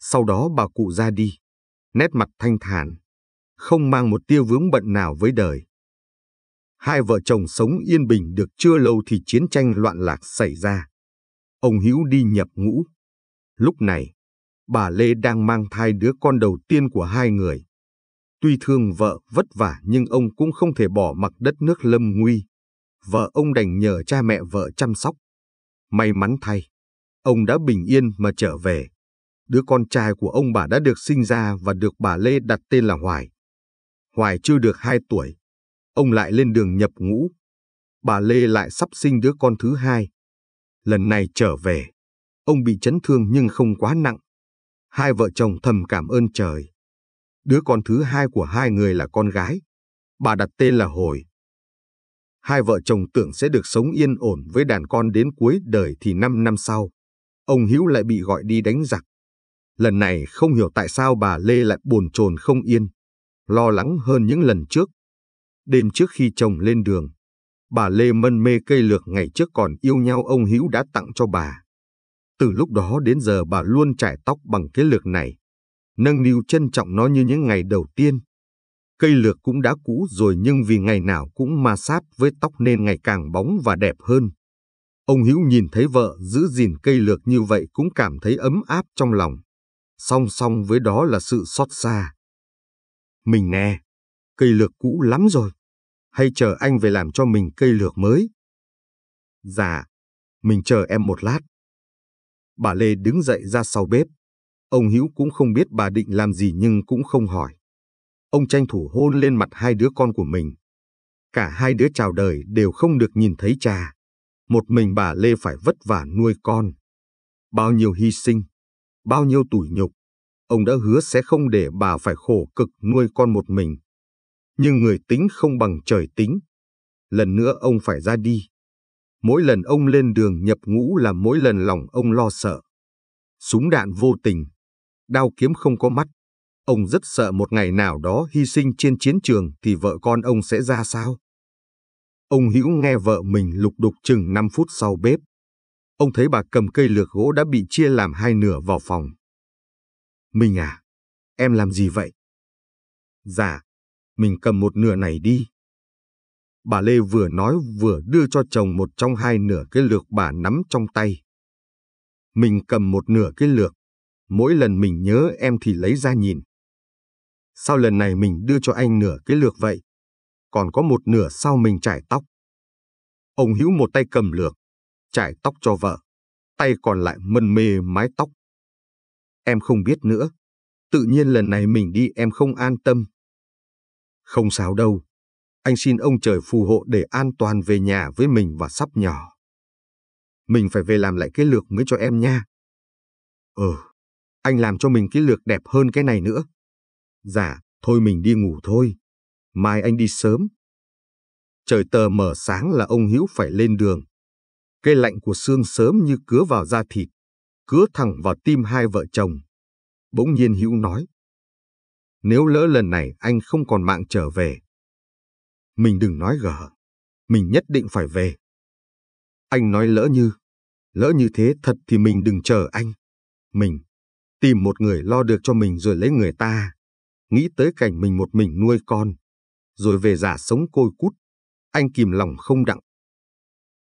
Sau đó bà cụ ra đi, nét mặt thanh thản, không mang một tia vướng bận nào với đời. Hai vợ chồng sống yên bình được chưa lâu thì chiến tranh loạn lạc xảy ra. Ông Hữu đi nhập ngũ. Lúc này, bà Lê đang mang thai đứa con đầu tiên của hai người. Tuy thương vợ vất vả nhưng ông cũng không thể bỏ mặc đất nước lâm nguy vợ ông đành nhờ cha mẹ vợ chăm sóc. May mắn thay, ông đã bình yên mà trở về. Đứa con trai của ông bà đã được sinh ra và được bà Lê đặt tên là Hoài. Hoài chưa được 2 tuổi, ông lại lên đường nhập ngũ. Bà Lê lại sắp sinh đứa con thứ hai. Lần này trở về, ông bị chấn thương nhưng không quá nặng. Hai vợ chồng thầm cảm ơn trời. Đứa con thứ hai của hai người là con gái. Bà đặt tên là Hồi, hai vợ chồng tưởng sẽ được sống yên ổn với đàn con đến cuối đời thì năm năm sau, ông Hữu lại bị gọi đi đánh giặc. Lần này không hiểu tại sao bà Lê lại buồn chồn không yên, lo lắng hơn những lần trước. Đêm trước khi chồng lên đường, bà Lê mân mê cây lược ngày trước còn yêu nhau ông Hữu đã tặng cho bà. Từ lúc đó đến giờ bà luôn trải tóc bằng cái lược này, nâng niu trân trọng nó như những ngày đầu tiên. Cây lược cũng đã cũ rồi nhưng vì ngày nào cũng ma sát với tóc nên ngày càng bóng và đẹp hơn. Ông Hữu nhìn thấy vợ giữ gìn cây lược như vậy cũng cảm thấy ấm áp trong lòng. Song song với đó là sự xót xa. Mình nè, cây lược cũ lắm rồi. Hay chờ anh về làm cho mình cây lược mới? Dạ, mình chờ em một lát. Bà Lê đứng dậy ra sau bếp. Ông Hữu cũng không biết bà định làm gì nhưng cũng không hỏi ông tranh thủ hôn lên mặt hai đứa con của mình. Cả hai đứa chào đời đều không được nhìn thấy cha. Một mình bà Lê phải vất vả nuôi con. Bao nhiêu hy sinh, bao nhiêu tủi nhục, ông đã hứa sẽ không để bà phải khổ cực nuôi con một mình. Nhưng người tính không bằng trời tính. Lần nữa ông phải ra đi. Mỗi lần ông lên đường nhập ngũ là mỗi lần lòng ông lo sợ. Súng đạn vô tình, đao kiếm không có mắt, Ông rất sợ một ngày nào đó hy sinh trên chiến trường thì vợ con ông sẽ ra sao? Ông Hữu nghe vợ mình lục đục chừng 5 phút sau bếp. Ông thấy bà cầm cây lược gỗ đã bị chia làm hai nửa vào phòng. Mình à, em làm gì vậy? Dạ, mình cầm một nửa này đi. Bà Lê vừa nói vừa đưa cho chồng một trong hai nửa cái lược bà nắm trong tay. Mình cầm một nửa cái lược. Mỗi lần mình nhớ em thì lấy ra nhìn. Sao lần này mình đưa cho anh nửa cái lược vậy? Còn có một nửa sau mình chải tóc. Ông Hữu một tay cầm lược, chải tóc cho vợ, tay còn lại mân mê mái tóc. Em không biết nữa, tự nhiên lần này mình đi em không an tâm. Không sao đâu, anh xin ông trời phù hộ để an toàn về nhà với mình và sắp nhỏ. Mình phải về làm lại cái lược mới cho em nha. Ừ, anh làm cho mình cái lược đẹp hơn cái này nữa. Dạ, thôi mình đi ngủ thôi. Mai anh đi sớm. Trời tờ mở sáng là ông Hữu phải lên đường. Cây lạnh của xương sớm như cứa vào da thịt, cứa thẳng vào tim hai vợ chồng. Bỗng nhiên Hữu nói. Nếu lỡ lần này anh không còn mạng trở về. Mình đừng nói gở. Mình nhất định phải về. Anh nói lỡ như. Lỡ như thế thật thì mình đừng chờ anh. Mình tìm một người lo được cho mình rồi lấy người ta nghĩ tới cảnh mình một mình nuôi con, rồi về giả sống côi cút, anh kìm lòng không đặng.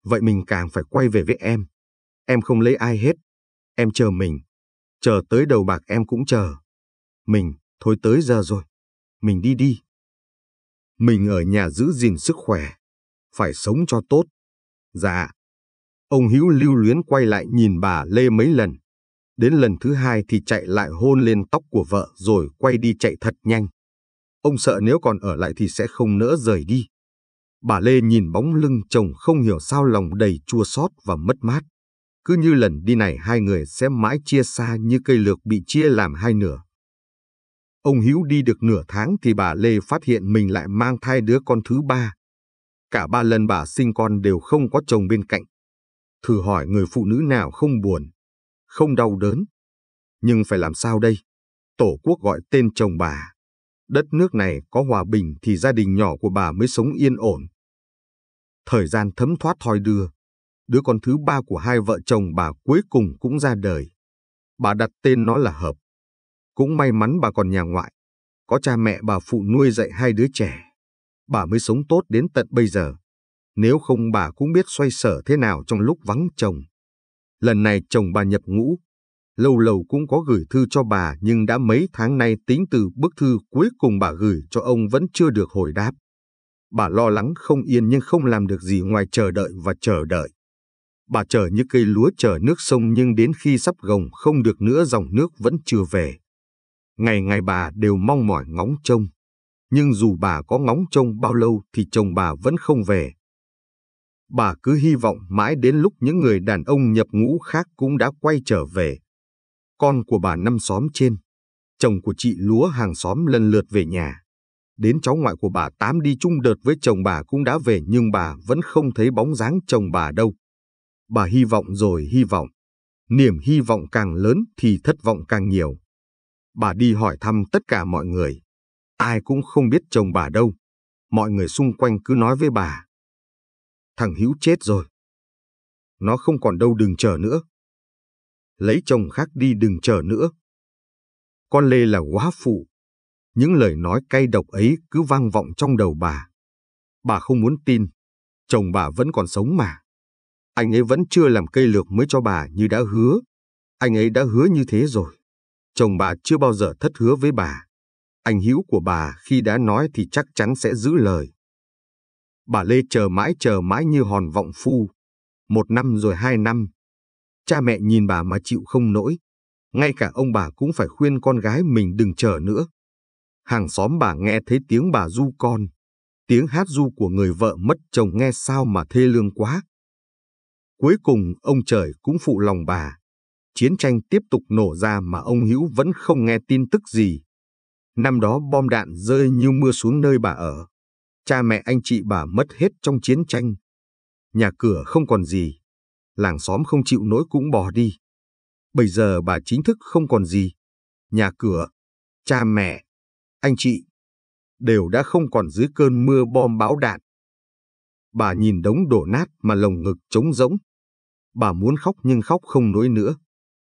Vậy mình càng phải quay về với em. Em không lấy ai hết. Em chờ mình. Chờ tới đầu bạc em cũng chờ. Mình, thôi tới giờ rồi. Mình đi đi. Mình ở nhà giữ gìn sức khỏe. Phải sống cho tốt. Dạ. Ông Hữu lưu luyến quay lại nhìn bà Lê mấy lần. Đến lần thứ hai thì chạy lại hôn lên tóc của vợ rồi quay đi chạy thật nhanh. Ông sợ nếu còn ở lại thì sẽ không nỡ rời đi. Bà Lê nhìn bóng lưng chồng không hiểu sao lòng đầy chua xót và mất mát. Cứ như lần đi này hai người sẽ mãi chia xa như cây lược bị chia làm hai nửa. Ông Hữu đi được nửa tháng thì bà Lê phát hiện mình lại mang thai đứa con thứ ba. Cả ba lần bà sinh con đều không có chồng bên cạnh. Thử hỏi người phụ nữ nào không buồn không đau đớn. Nhưng phải làm sao đây? Tổ quốc gọi tên chồng bà. Đất nước này có hòa bình thì gia đình nhỏ của bà mới sống yên ổn. Thời gian thấm thoát thoi đưa, đứa con thứ ba của hai vợ chồng bà cuối cùng cũng ra đời. Bà đặt tên nó là Hợp. Cũng may mắn bà còn nhà ngoại, có cha mẹ bà phụ nuôi dạy hai đứa trẻ. Bà mới sống tốt đến tận bây giờ. Nếu không bà cũng biết xoay sở thế nào trong lúc vắng chồng. Lần này chồng bà nhập ngũ, lâu lâu cũng có gửi thư cho bà nhưng đã mấy tháng nay tính từ bức thư cuối cùng bà gửi cho ông vẫn chưa được hồi đáp. Bà lo lắng không yên nhưng không làm được gì ngoài chờ đợi và chờ đợi. Bà chờ như cây lúa chờ nước sông nhưng đến khi sắp gồng không được nữa dòng nước vẫn chưa về. Ngày ngày bà đều mong mỏi ngóng trông. Nhưng dù bà có ngóng trông bao lâu thì chồng bà vẫn không về bà cứ hy vọng mãi đến lúc những người đàn ông nhập ngũ khác cũng đã quay trở về. Con của bà năm xóm trên, chồng của chị lúa hàng xóm lần lượt về nhà. Đến cháu ngoại của bà Tám đi chung đợt với chồng bà cũng đã về nhưng bà vẫn không thấy bóng dáng chồng bà đâu. Bà hy vọng rồi hy vọng. Niềm hy vọng càng lớn thì thất vọng càng nhiều. Bà đi hỏi thăm tất cả mọi người. Ai cũng không biết chồng bà đâu. Mọi người xung quanh cứ nói với bà, thằng Hữu chết rồi. Nó không còn đâu đừng chờ nữa. Lấy chồng khác đi đừng chờ nữa. Con Lê là quá phụ. Những lời nói cay độc ấy cứ vang vọng trong đầu bà. Bà không muốn tin, chồng bà vẫn còn sống mà. Anh ấy vẫn chưa làm cây lược mới cho bà như đã hứa. Anh ấy đã hứa như thế rồi. Chồng bà chưa bao giờ thất hứa với bà. Anh hữu của bà khi đã nói thì chắc chắn sẽ giữ lời. Bà Lê chờ mãi chờ mãi như hòn vọng phu. Một năm rồi hai năm. Cha mẹ nhìn bà mà chịu không nổi. Ngay cả ông bà cũng phải khuyên con gái mình đừng chờ nữa. Hàng xóm bà nghe thấy tiếng bà du con. Tiếng hát du của người vợ mất chồng nghe sao mà thê lương quá. Cuối cùng ông trời cũng phụ lòng bà. Chiến tranh tiếp tục nổ ra mà ông Hữu vẫn không nghe tin tức gì. Năm đó bom đạn rơi như mưa xuống nơi bà ở. Cha mẹ anh chị bà mất hết trong chiến tranh. Nhà cửa không còn gì. Làng xóm không chịu nổi cũng bỏ đi. Bây giờ bà chính thức không còn gì. Nhà cửa, cha mẹ, anh chị đều đã không còn dưới cơn mưa bom bão đạn. Bà nhìn đống đổ nát mà lồng ngực trống rỗng. Bà muốn khóc nhưng khóc không nổi nữa.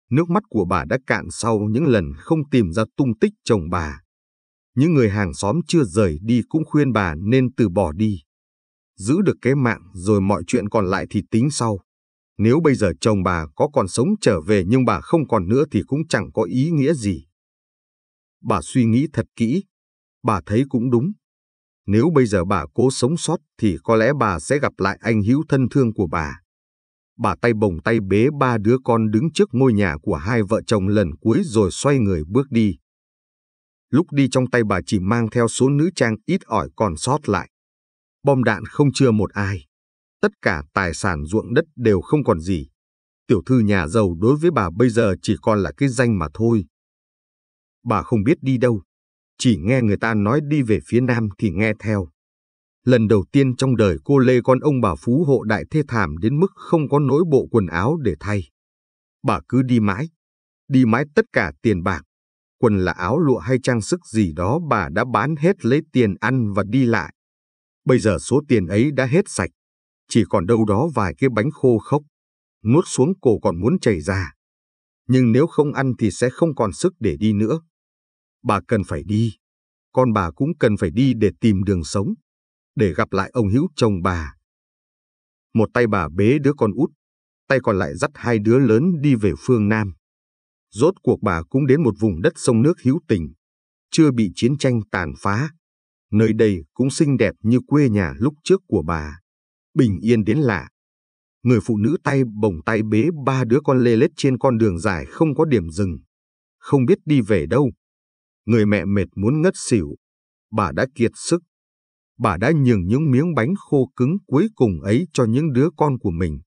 Nước mắt của bà đã cạn sau những lần không tìm ra tung tích chồng bà những người hàng xóm chưa rời đi cũng khuyên bà nên từ bỏ đi. Giữ được cái mạng rồi mọi chuyện còn lại thì tính sau. Nếu bây giờ chồng bà có còn sống trở về nhưng bà không còn nữa thì cũng chẳng có ý nghĩa gì. Bà suy nghĩ thật kỹ, bà thấy cũng đúng. Nếu bây giờ bà cố sống sót thì có lẽ bà sẽ gặp lại anh hữu thân thương của bà. Bà tay bồng tay bế ba đứa con đứng trước ngôi nhà của hai vợ chồng lần cuối rồi xoay người bước đi. Lúc đi trong tay bà chỉ mang theo số nữ trang ít ỏi còn sót lại. Bom đạn không chưa một ai. Tất cả tài sản ruộng đất đều không còn gì. Tiểu thư nhà giàu đối với bà bây giờ chỉ còn là cái danh mà thôi. Bà không biết đi đâu. Chỉ nghe người ta nói đi về phía nam thì nghe theo. Lần đầu tiên trong đời cô lê con ông bà phú hộ đại thê thảm đến mức không có nỗi bộ quần áo để thay. Bà cứ đi mãi, đi mãi tất cả tiền bạc, quần là áo lụa hay trang sức gì đó bà đã bán hết lấy tiền ăn và đi lại. Bây giờ số tiền ấy đã hết sạch, chỉ còn đâu đó vài cái bánh khô khốc, nuốt xuống cổ còn muốn chảy ra. Nhưng nếu không ăn thì sẽ không còn sức để đi nữa. Bà cần phải đi, con bà cũng cần phải đi để tìm đường sống, để gặp lại ông hữu chồng bà. Một tay bà bế đứa con út, tay còn lại dắt hai đứa lớn đi về phương Nam. Rốt cuộc bà cũng đến một vùng đất sông nước hữu tình, chưa bị chiến tranh tàn phá. Nơi đây cũng xinh đẹp như quê nhà lúc trước của bà, bình yên đến lạ. Người phụ nữ tay bồng tay bế ba đứa con lê lết trên con đường dài không có điểm dừng, không biết đi về đâu. Người mẹ mệt muốn ngất xỉu, bà đã kiệt sức. Bà đã nhường những miếng bánh khô cứng cuối cùng ấy cho những đứa con của mình.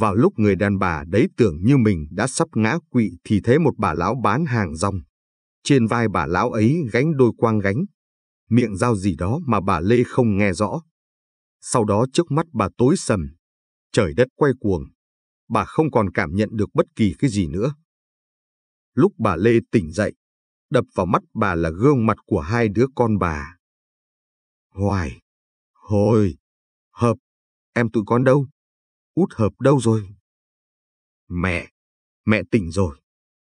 Vào lúc người đàn bà đấy tưởng như mình đã sắp ngã quỵ thì thấy một bà lão bán hàng rong. Trên vai bà lão ấy gánh đôi quang gánh, miệng giao gì đó mà bà Lê không nghe rõ. Sau đó trước mắt bà tối sầm, trời đất quay cuồng, bà không còn cảm nhận được bất kỳ cái gì nữa. Lúc bà Lê tỉnh dậy, đập vào mắt bà là gương mặt của hai đứa con bà. Hoài, hồi, hợp, em tụi con đâu? út hợp đâu rồi? Mẹ, mẹ tỉnh rồi.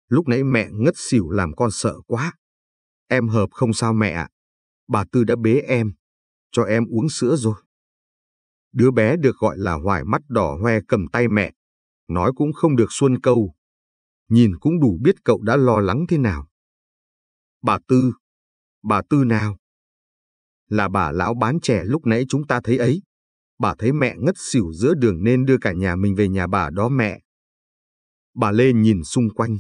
Lúc nãy mẹ ngất xỉu làm con sợ quá. Em hợp không sao mẹ ạ. Bà Tư đã bế em, cho em uống sữa rồi. Đứa bé được gọi là hoài mắt đỏ hoe cầm tay mẹ. Nói cũng không được xuân câu. Nhìn cũng đủ biết cậu đã lo lắng thế nào. Bà Tư, bà Tư nào? Là bà lão bán trẻ lúc nãy chúng ta thấy ấy. Bà thấy mẹ ngất xỉu giữa đường nên đưa cả nhà mình về nhà bà đó mẹ. Bà Lê nhìn xung quanh.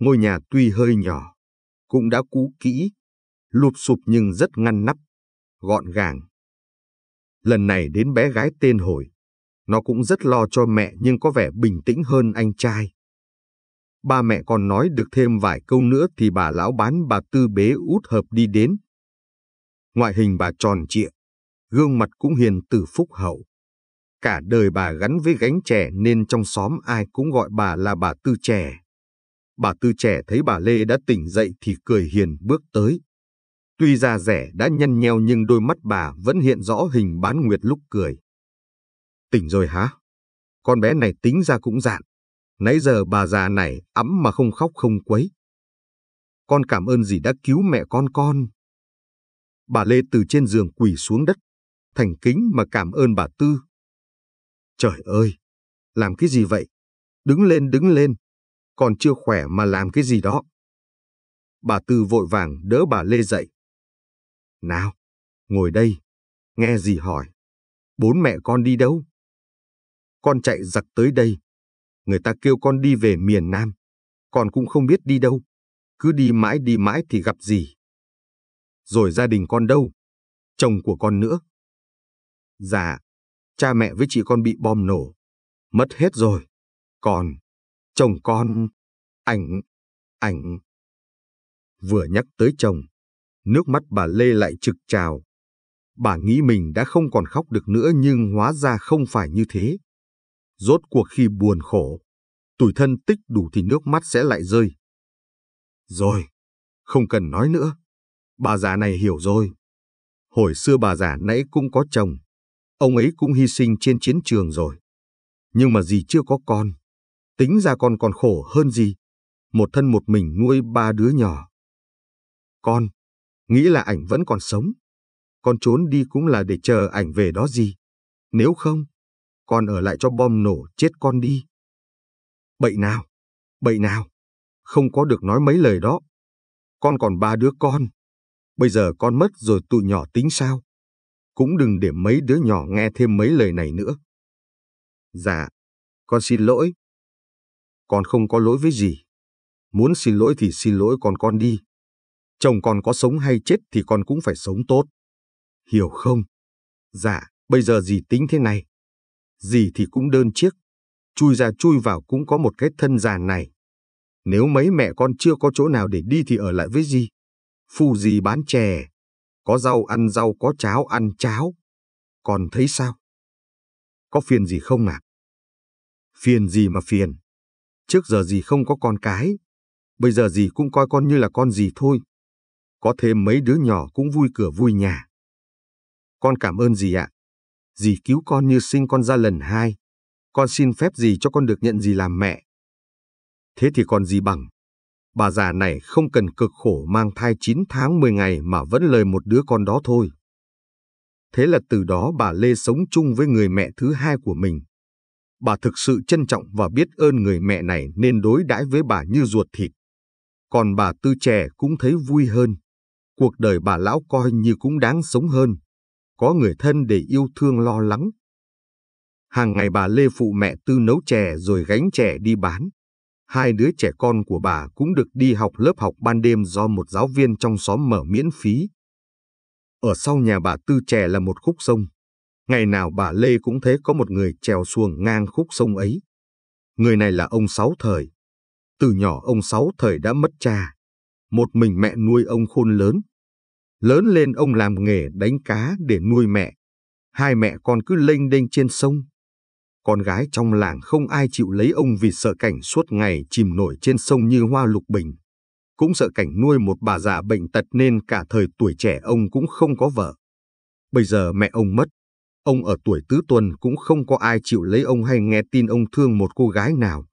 Ngôi nhà tuy hơi nhỏ, cũng đã cũ kỹ, lụp sụp nhưng rất ngăn nắp, gọn gàng. Lần này đến bé gái tên Hồi, nó cũng rất lo cho mẹ nhưng có vẻ bình tĩnh hơn anh trai. Ba mẹ còn nói được thêm vài câu nữa thì bà lão bán bà tư bế út hợp đi đến. Ngoại hình bà tròn trịa, gương mặt cũng hiền từ phúc hậu. Cả đời bà gắn với gánh trẻ nên trong xóm ai cũng gọi bà là bà Tư Trẻ. Bà Tư Trẻ thấy bà Lê đã tỉnh dậy thì cười hiền bước tới. Tuy da rẻ đã nhăn nheo nhưng đôi mắt bà vẫn hiện rõ hình bán nguyệt lúc cười. Tỉnh rồi hả? Con bé này tính ra cũng dạn. Nãy giờ bà già này ấm mà không khóc không quấy. Con cảm ơn gì đã cứu mẹ con con. Bà Lê từ trên giường quỳ xuống đất thành kính mà cảm ơn bà Tư. Trời ơi, làm cái gì vậy? Đứng lên, đứng lên, còn chưa khỏe mà làm cái gì đó. Bà Tư vội vàng đỡ bà Lê dậy. Nào, ngồi đây, nghe gì hỏi. Bốn mẹ con đi đâu? Con chạy giặc tới đây. Người ta kêu con đi về miền Nam. Con cũng không biết đi đâu. Cứ đi mãi đi mãi thì gặp gì. Rồi gia đình con đâu? Chồng của con nữa dạ cha mẹ với chị con bị bom nổ, mất hết rồi. Còn, chồng con, ảnh, ảnh. Vừa nhắc tới chồng, nước mắt bà Lê lại trực trào. Bà nghĩ mình đã không còn khóc được nữa nhưng hóa ra không phải như thế. Rốt cuộc khi buồn khổ, tuổi thân tích đủ thì nước mắt sẽ lại rơi. Rồi, không cần nói nữa. Bà già này hiểu rồi. Hồi xưa bà già nãy cũng có chồng, Ông ấy cũng hy sinh trên chiến trường rồi. Nhưng mà dì chưa có con. Tính ra con còn khổ hơn gì. Một thân một mình nuôi ba đứa nhỏ. Con, nghĩ là ảnh vẫn còn sống. Con trốn đi cũng là để chờ ảnh về đó gì. Nếu không, con ở lại cho bom nổ chết con đi. Bậy nào, bậy nào, không có được nói mấy lời đó. Con còn ba đứa con. Bây giờ con mất rồi tụi nhỏ tính sao? cũng đừng để mấy đứa nhỏ nghe thêm mấy lời này nữa. Dạ, con xin lỗi. Con không có lỗi với gì. Muốn xin lỗi thì xin lỗi con con đi. Chồng con có sống hay chết thì con cũng phải sống tốt. Hiểu không? Dạ, bây giờ gì tính thế này. Dì thì cũng đơn chiếc. Chui ra chui vào cũng có một cái thân già này. Nếu mấy mẹ con chưa có chỗ nào để đi thì ở lại với gì? Phu gì bán chè, có rau ăn rau, có cháo ăn cháo. Còn thấy sao? Có phiền gì không à? Phiền gì mà phiền? Trước giờ gì không có con cái. Bây giờ gì cũng coi con như là con gì thôi. Có thêm mấy đứa nhỏ cũng vui cửa vui nhà. Con cảm ơn gì ạ. À? Dì cứu con như sinh con ra lần hai. Con xin phép gì cho con được nhận gì làm mẹ. Thế thì còn gì bằng bà già này không cần cực khổ mang thai 9 tháng 10 ngày mà vẫn lời một đứa con đó thôi. Thế là từ đó bà Lê sống chung với người mẹ thứ hai của mình. Bà thực sự trân trọng và biết ơn người mẹ này nên đối đãi với bà như ruột thịt. Còn bà Tư trẻ cũng thấy vui hơn. Cuộc đời bà lão coi như cũng đáng sống hơn. Có người thân để yêu thương lo lắng. Hàng ngày bà Lê phụ mẹ Tư nấu chè rồi gánh chè đi bán hai đứa trẻ con của bà cũng được đi học lớp học ban đêm do một giáo viên trong xóm mở miễn phí. Ở sau nhà bà Tư Trẻ là một khúc sông. Ngày nào bà Lê cũng thấy có một người trèo xuồng ngang khúc sông ấy. Người này là ông Sáu Thời. Từ nhỏ ông Sáu Thời đã mất cha. Một mình mẹ nuôi ông khôn lớn. Lớn lên ông làm nghề đánh cá để nuôi mẹ. Hai mẹ con cứ lênh đênh trên sông, con gái trong làng không ai chịu lấy ông vì sợ cảnh suốt ngày chìm nổi trên sông như hoa lục bình. Cũng sợ cảnh nuôi một bà già bệnh tật nên cả thời tuổi trẻ ông cũng không có vợ. Bây giờ mẹ ông mất, ông ở tuổi tứ tuần cũng không có ai chịu lấy ông hay nghe tin ông thương một cô gái nào.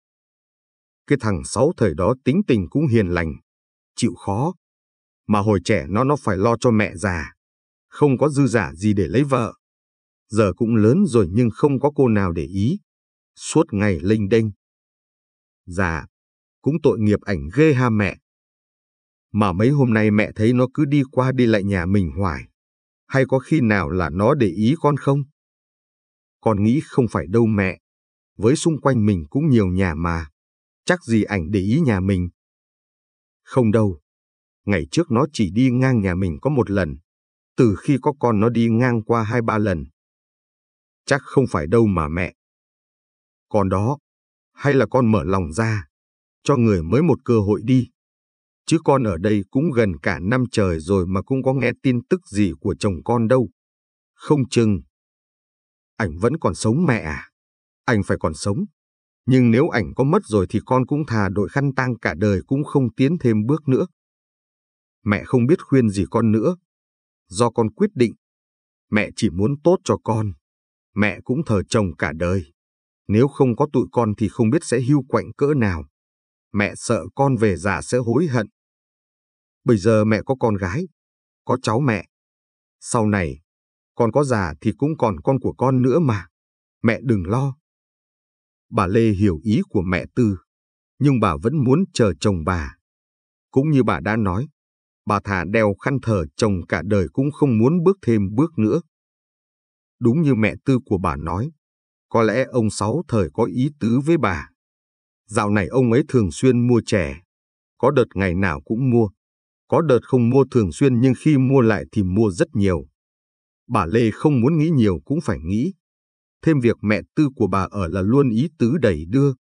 Cái thằng sáu thời đó tính tình cũng hiền lành, chịu khó. Mà hồi trẻ nó nó phải lo cho mẹ già, không có dư giả gì để lấy vợ giờ cũng lớn rồi nhưng không có cô nào để ý. Suốt ngày linh đênh. Dạ, cũng tội nghiệp ảnh ghê ha mẹ. Mà mấy hôm nay mẹ thấy nó cứ đi qua đi lại nhà mình hoài. Hay có khi nào là nó để ý con không? Con nghĩ không phải đâu mẹ. Với xung quanh mình cũng nhiều nhà mà. Chắc gì ảnh để ý nhà mình. Không đâu. Ngày trước nó chỉ đi ngang nhà mình có một lần. Từ khi có con nó đi ngang qua hai ba lần. Chắc không phải đâu mà mẹ. Còn đó, hay là con mở lòng ra, cho người mới một cơ hội đi. Chứ con ở đây cũng gần cả năm trời rồi mà cũng có nghe tin tức gì của chồng con đâu. Không chừng. Ảnh vẫn còn sống mẹ à? Ảnh phải còn sống. Nhưng nếu ảnh có mất rồi thì con cũng thà đội khăn tang cả đời cũng không tiến thêm bước nữa. Mẹ không biết khuyên gì con nữa. Do con quyết định. Mẹ chỉ muốn tốt cho con mẹ cũng thờ chồng cả đời. Nếu không có tụi con thì không biết sẽ hưu quạnh cỡ nào. Mẹ sợ con về già sẽ hối hận. Bây giờ mẹ có con gái, có cháu mẹ. Sau này, con có già thì cũng còn con của con nữa mà. Mẹ đừng lo. Bà Lê hiểu ý của mẹ Tư, nhưng bà vẫn muốn chờ chồng bà. Cũng như bà đã nói, bà thà đeo khăn thờ chồng cả đời cũng không muốn bước thêm bước nữa. Đúng như mẹ tư của bà nói, có lẽ ông Sáu thời có ý tứ với bà. Dạo này ông ấy thường xuyên mua chè, có đợt ngày nào cũng mua, có đợt không mua thường xuyên nhưng khi mua lại thì mua rất nhiều. Bà Lê không muốn nghĩ nhiều cũng phải nghĩ. Thêm việc mẹ tư của bà ở là luôn ý tứ đầy đưa.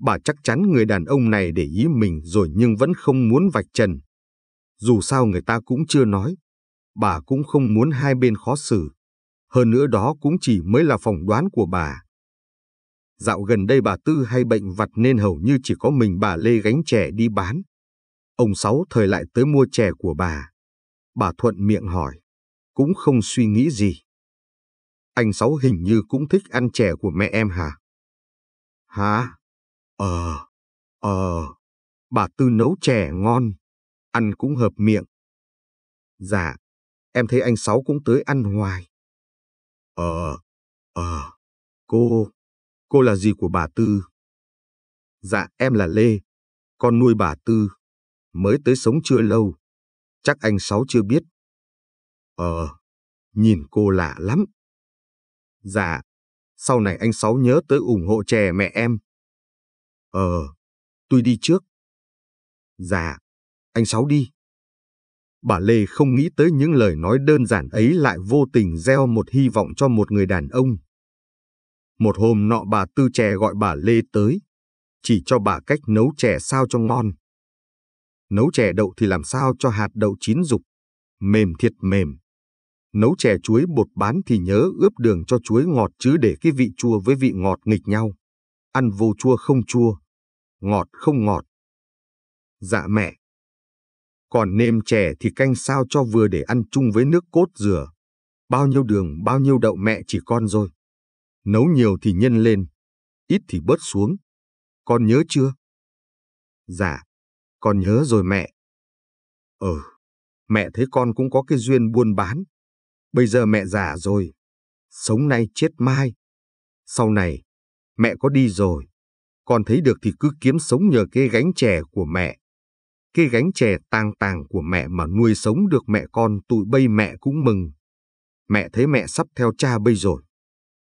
Bà chắc chắn người đàn ông này để ý mình rồi nhưng vẫn không muốn vạch trần. Dù sao người ta cũng chưa nói, bà cũng không muốn hai bên khó xử. Hơn nữa đó cũng chỉ mới là phỏng đoán của bà. Dạo gần đây bà Tư hay bệnh vặt nên hầu như chỉ có mình bà Lê gánh chè đi bán. Ông Sáu thời lại tới mua chè của bà. Bà Thuận miệng hỏi, cũng không suy nghĩ gì. Anh Sáu hình như cũng thích ăn chè của mẹ em hả? Hả? Ờ, ờ, bà Tư nấu chè ngon, ăn cũng hợp miệng. Dạ, em thấy anh Sáu cũng tới ăn hoài, Ờ, ờ, cô, cô là gì của bà Tư? Dạ em là Lê, con nuôi bà Tư, mới tới sống chưa lâu, chắc anh Sáu chưa biết. Ờ, nhìn cô lạ lắm. Dạ, sau này anh Sáu nhớ tới ủng hộ chè mẹ em. Ờ, tôi đi trước. Dạ, anh Sáu đi. Bà Lê không nghĩ tới những lời nói đơn giản ấy lại vô tình gieo một hy vọng cho một người đàn ông. Một hôm nọ bà Tư Chè gọi bà Lê tới, chỉ cho bà cách nấu chè sao cho ngon. Nấu chè đậu thì làm sao cho hạt đậu chín dục, mềm thiệt mềm. Nấu chè chuối bột bán thì nhớ ướp đường cho chuối ngọt chứ để cái vị chua với vị ngọt nghịch nhau. Ăn vô chua không chua, ngọt không ngọt. Dạ mẹ, còn nêm chè thì canh sao cho vừa để ăn chung với nước cốt dừa. Bao nhiêu đường bao nhiêu đậu mẹ chỉ con rồi. Nấu nhiều thì nhân lên, ít thì bớt xuống. Con nhớ chưa? Dạ, con nhớ rồi mẹ. Ừ, mẹ thấy con cũng có cái duyên buôn bán. Bây giờ mẹ già rồi, sống nay chết mai. Sau này, mẹ có đi rồi, con thấy được thì cứ kiếm sống nhờ cái gánh chè của mẹ. Cái gánh chè tang tàng của mẹ mà nuôi sống được mẹ con tụi bây mẹ cũng mừng. Mẹ thấy mẹ sắp theo cha bây rồi.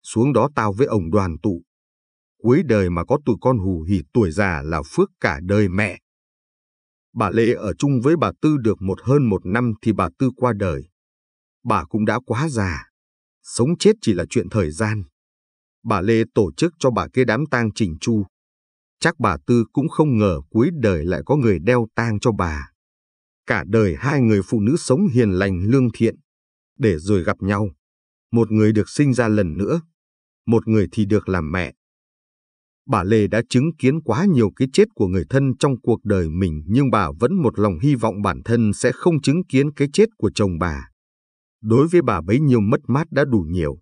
Xuống đó tao với ông đoàn tụ. Cuối đời mà có tụi con hù hỉ tuổi già là phước cả đời mẹ. Bà Lệ ở chung với bà Tư được một hơn một năm thì bà Tư qua đời. Bà cũng đã quá già. Sống chết chỉ là chuyện thời gian bà Lê tổ chức cho bà kia đám tang Trình Chu. Chắc bà Tư cũng không ngờ cuối đời lại có người đeo tang cho bà. Cả đời hai người phụ nữ sống hiền lành lương thiện, để rồi gặp nhau. Một người được sinh ra lần nữa, một người thì được làm mẹ. Bà Lê đã chứng kiến quá nhiều cái chết của người thân trong cuộc đời mình nhưng bà vẫn một lòng hy vọng bản thân sẽ không chứng kiến cái chết của chồng bà. Đối với bà bấy nhiêu mất mát đã đủ nhiều,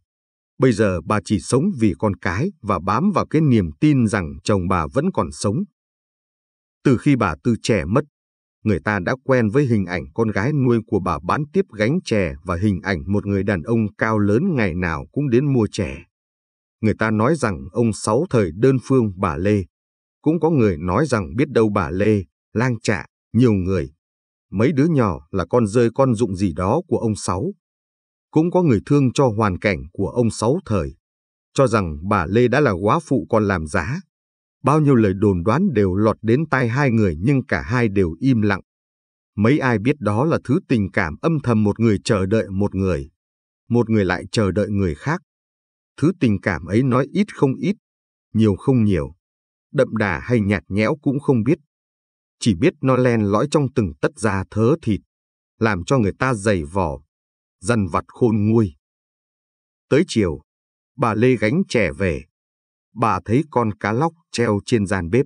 Bây giờ bà chỉ sống vì con cái và bám vào cái niềm tin rằng chồng bà vẫn còn sống. Từ khi bà Tư trẻ mất, người ta đã quen với hình ảnh con gái nuôi của bà bán tiếp gánh chè và hình ảnh một người đàn ông cao lớn ngày nào cũng đến mua chè. Người ta nói rằng ông Sáu thời đơn phương bà Lê. Cũng có người nói rằng biết đâu bà Lê, lang trạ, nhiều người. Mấy đứa nhỏ là con rơi con dụng gì đó của ông Sáu. Cũng có người thương cho hoàn cảnh của ông Sáu Thời, cho rằng bà Lê đã là quá phụ còn làm giá. Bao nhiêu lời đồn đoán đều lọt đến tai hai người nhưng cả hai đều im lặng. Mấy ai biết đó là thứ tình cảm âm thầm một người chờ đợi một người, một người lại chờ đợi người khác. Thứ tình cảm ấy nói ít không ít, nhiều không nhiều, đậm đà hay nhạt nhẽo cũng không biết. Chỉ biết nó len lõi trong từng tất da thớ thịt, làm cho người ta dày vỏ, dần vặt khôn nguôi. Tới chiều, bà Lê gánh trẻ về. Bà thấy con cá lóc treo trên gian bếp.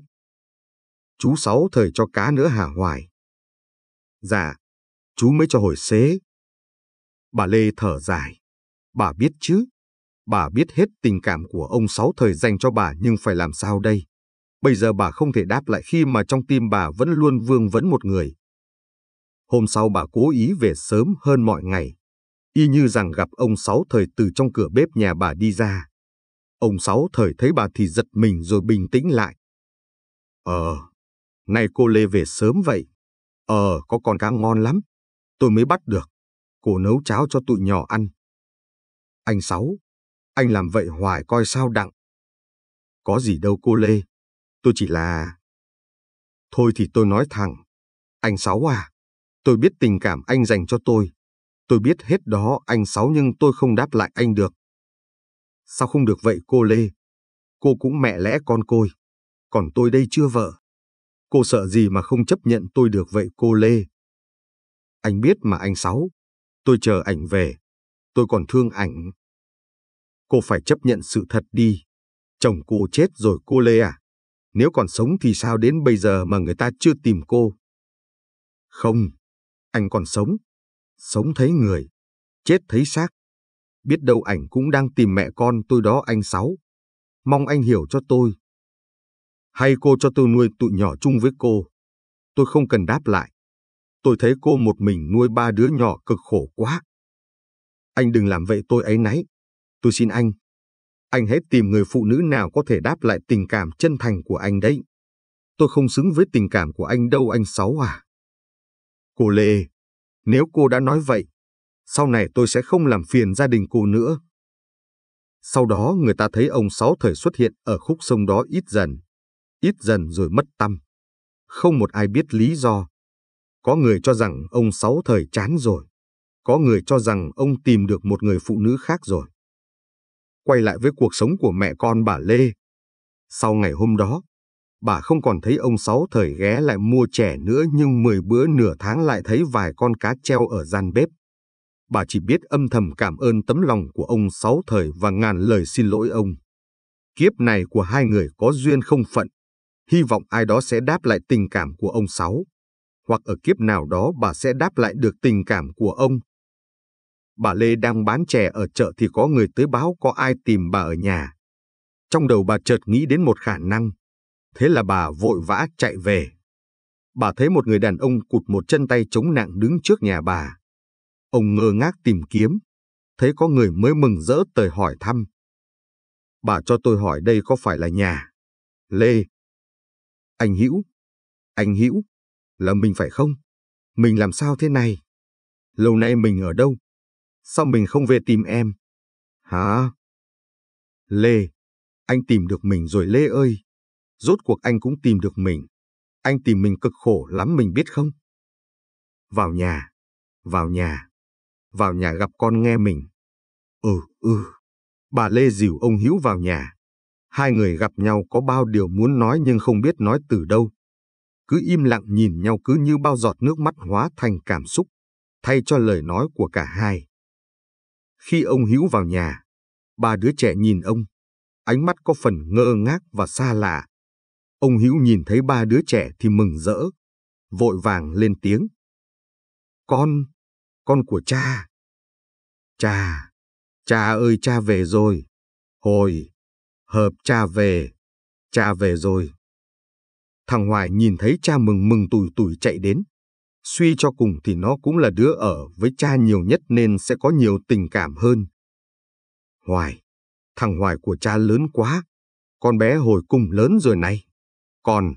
Chú Sáu thời cho cá nữa hả hoài? Dạ, chú mới cho hồi xế. Bà Lê thở dài. Bà biết chứ. Bà biết hết tình cảm của ông Sáu thời dành cho bà nhưng phải làm sao đây? Bây giờ bà không thể đáp lại khi mà trong tim bà vẫn luôn vương vấn một người. Hôm sau bà cố ý về sớm hơn mọi ngày y như rằng gặp ông Sáu thời từ trong cửa bếp nhà bà đi ra. Ông Sáu thời thấy bà thì giật mình rồi bình tĩnh lại. Ờ, nay cô Lê về sớm vậy. Ờ, có con cá ngon lắm. Tôi mới bắt được. Cô nấu cháo cho tụi nhỏ ăn. Anh Sáu, anh làm vậy hoài coi sao đặng. Có gì đâu cô Lê. Tôi chỉ là... Thôi thì tôi nói thẳng. Anh Sáu à, tôi biết tình cảm anh dành cho tôi. Tôi biết hết đó anh Sáu nhưng tôi không đáp lại anh được. Sao không được vậy cô Lê? Cô cũng mẹ lẽ con côi. Còn tôi đây chưa vợ. Cô sợ gì mà không chấp nhận tôi được vậy cô Lê? Anh biết mà anh Sáu. Tôi chờ ảnh về. Tôi còn thương ảnh. Cô phải chấp nhận sự thật đi. Chồng cô chết rồi cô Lê à? Nếu còn sống thì sao đến bây giờ mà người ta chưa tìm cô? Không, anh còn sống. Sống thấy người, chết thấy xác. Biết đâu ảnh cũng đang tìm mẹ con tôi đó anh Sáu. Mong anh hiểu cho tôi. Hay cô cho tôi nuôi tụi nhỏ chung với cô. Tôi không cần đáp lại. Tôi thấy cô một mình nuôi ba đứa nhỏ cực khổ quá. Anh đừng làm vậy tôi ấy nấy, Tôi xin anh. Anh hãy tìm người phụ nữ nào có thể đáp lại tình cảm chân thành của anh đấy. Tôi không xứng với tình cảm của anh đâu anh Sáu à. Cô Lê, nếu cô đã nói vậy, sau này tôi sẽ không làm phiền gia đình cô nữa. Sau đó người ta thấy ông Sáu thời xuất hiện ở khúc sông đó ít dần, ít dần rồi mất tâm. Không một ai biết lý do. Có người cho rằng ông Sáu thời chán rồi. Có người cho rằng ông tìm được một người phụ nữ khác rồi. Quay lại với cuộc sống của mẹ con bà Lê. Sau ngày hôm đó, bà không còn thấy ông Sáu thời ghé lại mua trẻ nữa nhưng 10 bữa nửa tháng lại thấy vài con cá treo ở gian bếp. Bà chỉ biết âm thầm cảm ơn tấm lòng của ông Sáu thời và ngàn lời xin lỗi ông. Kiếp này của hai người có duyên không phận, hy vọng ai đó sẽ đáp lại tình cảm của ông Sáu, hoặc ở kiếp nào đó bà sẽ đáp lại được tình cảm của ông. Bà Lê đang bán chè ở chợ thì có người tới báo có ai tìm bà ở nhà. Trong đầu bà chợt nghĩ đến một khả năng, thế là bà vội vã chạy về. Bà thấy một người đàn ông cụt một chân tay chống nặng đứng trước nhà bà. Ông ngơ ngác tìm kiếm, thấy có người mới mừng rỡ tới hỏi thăm. Bà cho tôi hỏi đây có phải là nhà? Lê. Anh Hữu. Anh Hữu. Là mình phải không? Mình làm sao thế này? Lâu nay mình ở đâu? Sao mình không về tìm em? Hả? Lê. Anh tìm được mình rồi Lê ơi. Rốt cuộc anh cũng tìm được mình. Anh tìm mình cực khổ lắm mình biết không? Vào nhà, vào nhà, vào nhà gặp con nghe mình. Ừ, ừ. Bà Lê dìu ông Hữu vào nhà. Hai người gặp nhau có bao điều muốn nói nhưng không biết nói từ đâu. Cứ im lặng nhìn nhau cứ như bao giọt nước mắt hóa thành cảm xúc, thay cho lời nói của cả hai. Khi ông Hữu vào nhà, ba đứa trẻ nhìn ông, ánh mắt có phần ngơ ngác và xa lạ, Ông Hữu nhìn thấy ba đứa trẻ thì mừng rỡ, vội vàng lên tiếng. Con, con của cha. Cha, cha ơi cha về rồi. Hồi, hợp cha về, cha về rồi. Thằng Hoài nhìn thấy cha mừng mừng tủi tủi chạy đến. Suy cho cùng thì nó cũng là đứa ở với cha nhiều nhất nên sẽ có nhiều tình cảm hơn. Hoài, thằng Hoài của cha lớn quá, con bé hồi cùng lớn rồi này con.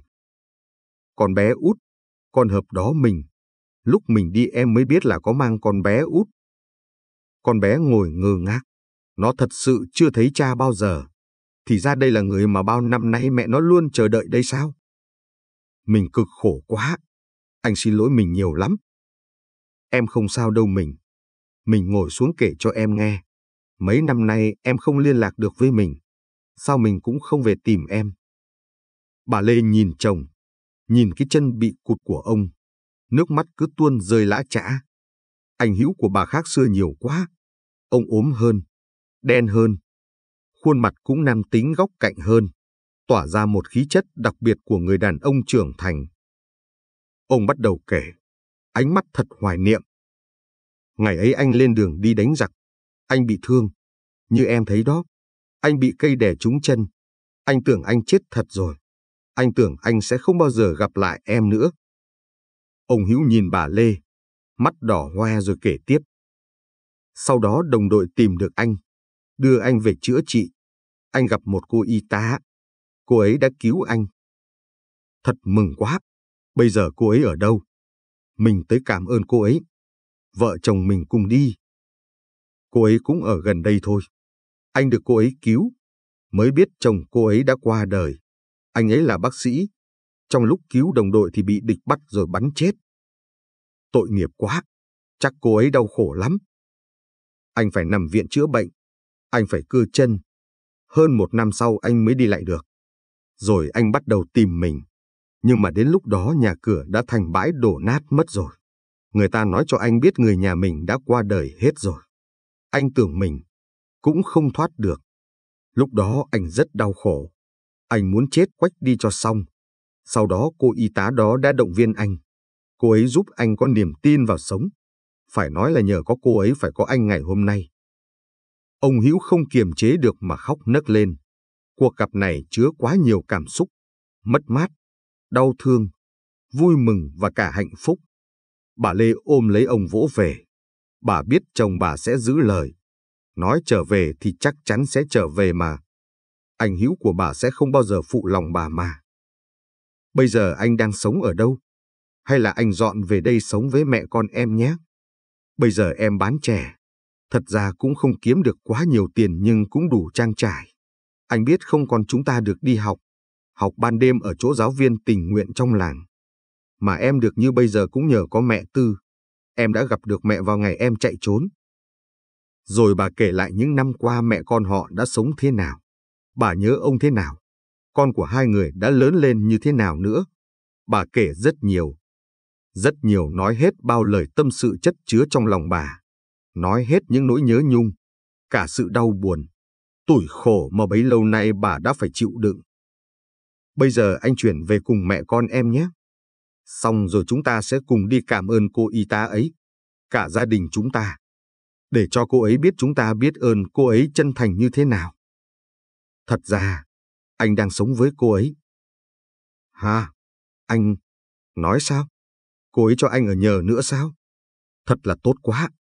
Con bé út, con hợp đó mình. Lúc mình đi em mới biết là có mang con bé út. Con bé ngồi ngơ ngác. Nó thật sự chưa thấy cha bao giờ. Thì ra đây là người mà bao năm nay mẹ nó luôn chờ đợi đây sao? Mình cực khổ quá. Anh xin lỗi mình nhiều lắm. Em không sao đâu mình. Mình ngồi xuống kể cho em nghe. Mấy năm nay em không liên lạc được với mình. Sao mình cũng không về tìm em? Bà Lê nhìn chồng, nhìn cái chân bị cụt của ông, nước mắt cứ tuôn rơi lã chã. Anh hữu của bà khác xưa nhiều quá, ông ốm hơn, đen hơn, khuôn mặt cũng nam tính góc cạnh hơn, tỏa ra một khí chất đặc biệt của người đàn ông trưởng thành. Ông bắt đầu kể, ánh mắt thật hoài niệm. Ngày ấy anh lên đường đi đánh giặc, anh bị thương, như em thấy đó, anh bị cây đè trúng chân, anh tưởng anh chết thật rồi anh tưởng anh sẽ không bao giờ gặp lại em nữa. Ông Hữu nhìn bà Lê, mắt đỏ hoe rồi kể tiếp. Sau đó đồng đội tìm được anh, đưa anh về chữa trị. Anh gặp một cô y tá, cô ấy đã cứu anh. Thật mừng quá, bây giờ cô ấy ở đâu? Mình tới cảm ơn cô ấy, vợ chồng mình cùng đi. Cô ấy cũng ở gần đây thôi. Anh được cô ấy cứu, mới biết chồng cô ấy đã qua đời. Anh ấy là bác sĩ. Trong lúc cứu đồng đội thì bị địch bắt rồi bắn chết. Tội nghiệp quá. Chắc cô ấy đau khổ lắm. Anh phải nằm viện chữa bệnh. Anh phải cưa chân. Hơn một năm sau anh mới đi lại được. Rồi anh bắt đầu tìm mình. Nhưng mà đến lúc đó nhà cửa đã thành bãi đổ nát mất rồi. Người ta nói cho anh biết người nhà mình đã qua đời hết rồi. Anh tưởng mình cũng không thoát được. Lúc đó anh rất đau khổ. Anh muốn chết quách đi cho xong. Sau đó cô y tá đó đã động viên anh. Cô ấy giúp anh có niềm tin vào sống. Phải nói là nhờ có cô ấy phải có anh ngày hôm nay. Ông Hữu không kiềm chế được mà khóc nấc lên. Cuộc gặp này chứa quá nhiều cảm xúc, mất mát, đau thương, vui mừng và cả hạnh phúc. Bà Lê ôm lấy ông vỗ về. Bà biết chồng bà sẽ giữ lời. Nói trở về thì chắc chắn sẽ trở về mà anh hữu của bà sẽ không bao giờ phụ lòng bà mà. Bây giờ anh đang sống ở đâu? Hay là anh dọn về đây sống với mẹ con em nhé? Bây giờ em bán trẻ. Thật ra cũng không kiếm được quá nhiều tiền nhưng cũng đủ trang trải. Anh biết không còn chúng ta được đi học. Học ban đêm ở chỗ giáo viên tình nguyện trong làng. Mà em được như bây giờ cũng nhờ có mẹ Tư. Em đã gặp được mẹ vào ngày em chạy trốn. Rồi bà kể lại những năm qua mẹ con họ đã sống thế nào. Bà nhớ ông thế nào? Con của hai người đã lớn lên như thế nào nữa? Bà kể rất nhiều. Rất nhiều nói hết bao lời tâm sự chất chứa trong lòng bà. Nói hết những nỗi nhớ nhung, cả sự đau buồn, tủi khổ mà bấy lâu nay bà đã phải chịu đựng. Bây giờ anh chuyển về cùng mẹ con em nhé. Xong rồi chúng ta sẽ cùng đi cảm ơn cô y tá ấy, cả gia đình chúng ta. Để cho cô ấy biết chúng ta biết ơn cô ấy chân thành như thế nào. Thật ra, anh đang sống với cô ấy. ha anh... Nói sao? Cô ấy cho anh ở nhờ nữa sao? Thật là tốt quá.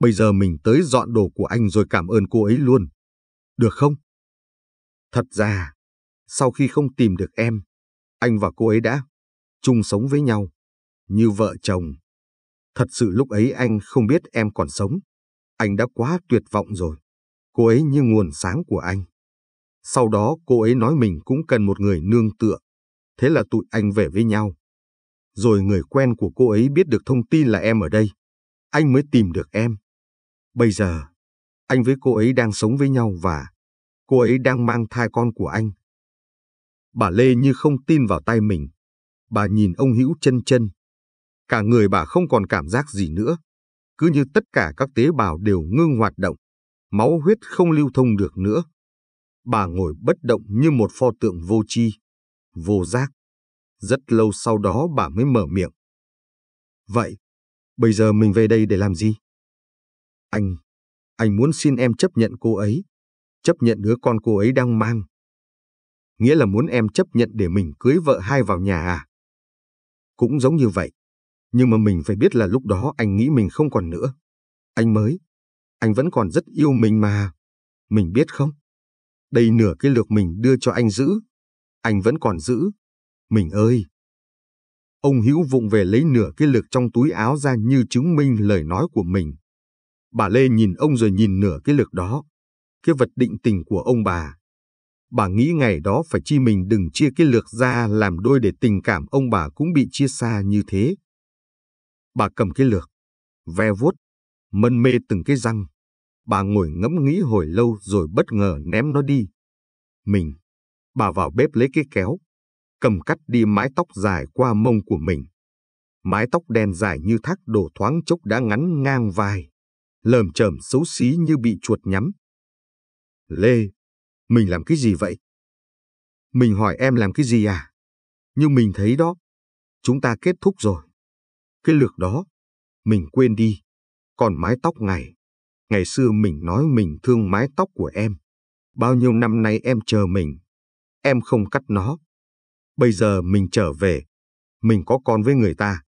Bây giờ mình tới dọn đồ của anh rồi cảm ơn cô ấy luôn. Được không? Thật ra, sau khi không tìm được em, anh và cô ấy đã chung sống với nhau, như vợ chồng. Thật sự lúc ấy anh không biết em còn sống. Anh đã quá tuyệt vọng rồi. Cô ấy như nguồn sáng của anh. Sau đó cô ấy nói mình cũng cần một người nương tựa. Thế là tụi anh về với nhau. Rồi người quen của cô ấy biết được thông tin là em ở đây. Anh mới tìm được em. Bây giờ, anh với cô ấy đang sống với nhau và cô ấy đang mang thai con của anh. Bà Lê như không tin vào tay mình. Bà nhìn ông Hữu chân chân. Cả người bà không còn cảm giác gì nữa. Cứ như tất cả các tế bào đều ngưng hoạt động. Máu huyết không lưu thông được nữa. Bà ngồi bất động như một pho tượng vô chi, vô giác. Rất lâu sau đó bà mới mở miệng. Vậy, bây giờ mình về đây để làm gì? Anh, anh muốn xin em chấp nhận cô ấy, chấp nhận đứa con cô ấy đang mang. Nghĩa là muốn em chấp nhận để mình cưới vợ hai vào nhà à? Cũng giống như vậy, nhưng mà mình phải biết là lúc đó anh nghĩ mình không còn nữa. Anh mới, anh vẫn còn rất yêu mình mà. Mình biết không? Đây nửa cái lược mình đưa cho anh giữ. Anh vẫn còn giữ. Mình ơi! Ông Hữu vụng về lấy nửa cái lược trong túi áo ra như chứng minh lời nói của mình. Bà Lê nhìn ông rồi nhìn nửa cái lược đó. Cái vật định tình của ông bà. Bà nghĩ ngày đó phải chi mình đừng chia cái lược ra làm đôi để tình cảm ông bà cũng bị chia xa như thế. Bà cầm cái lược, ve vuốt, mân mê từng cái răng. Bà ngồi ngẫm nghĩ hồi lâu rồi bất ngờ ném nó đi. Mình. Bà vào bếp lấy cái kéo, cầm cắt đi mái tóc dài qua mông của mình. Mái tóc đen dài như thác đổ thoáng chốc đã ngắn ngang vai, lờm chởm xấu xí như bị chuột nhắm. Lê, mình làm cái gì vậy? Mình hỏi em làm cái gì à? Nhưng mình thấy đó, chúng ta kết thúc rồi. Cái lược đó, mình quên đi. Còn mái tóc ngày Ngày xưa mình nói mình thương mái tóc của em. Bao nhiêu năm nay em chờ mình. Em không cắt nó. Bây giờ mình trở về. Mình có con với người ta.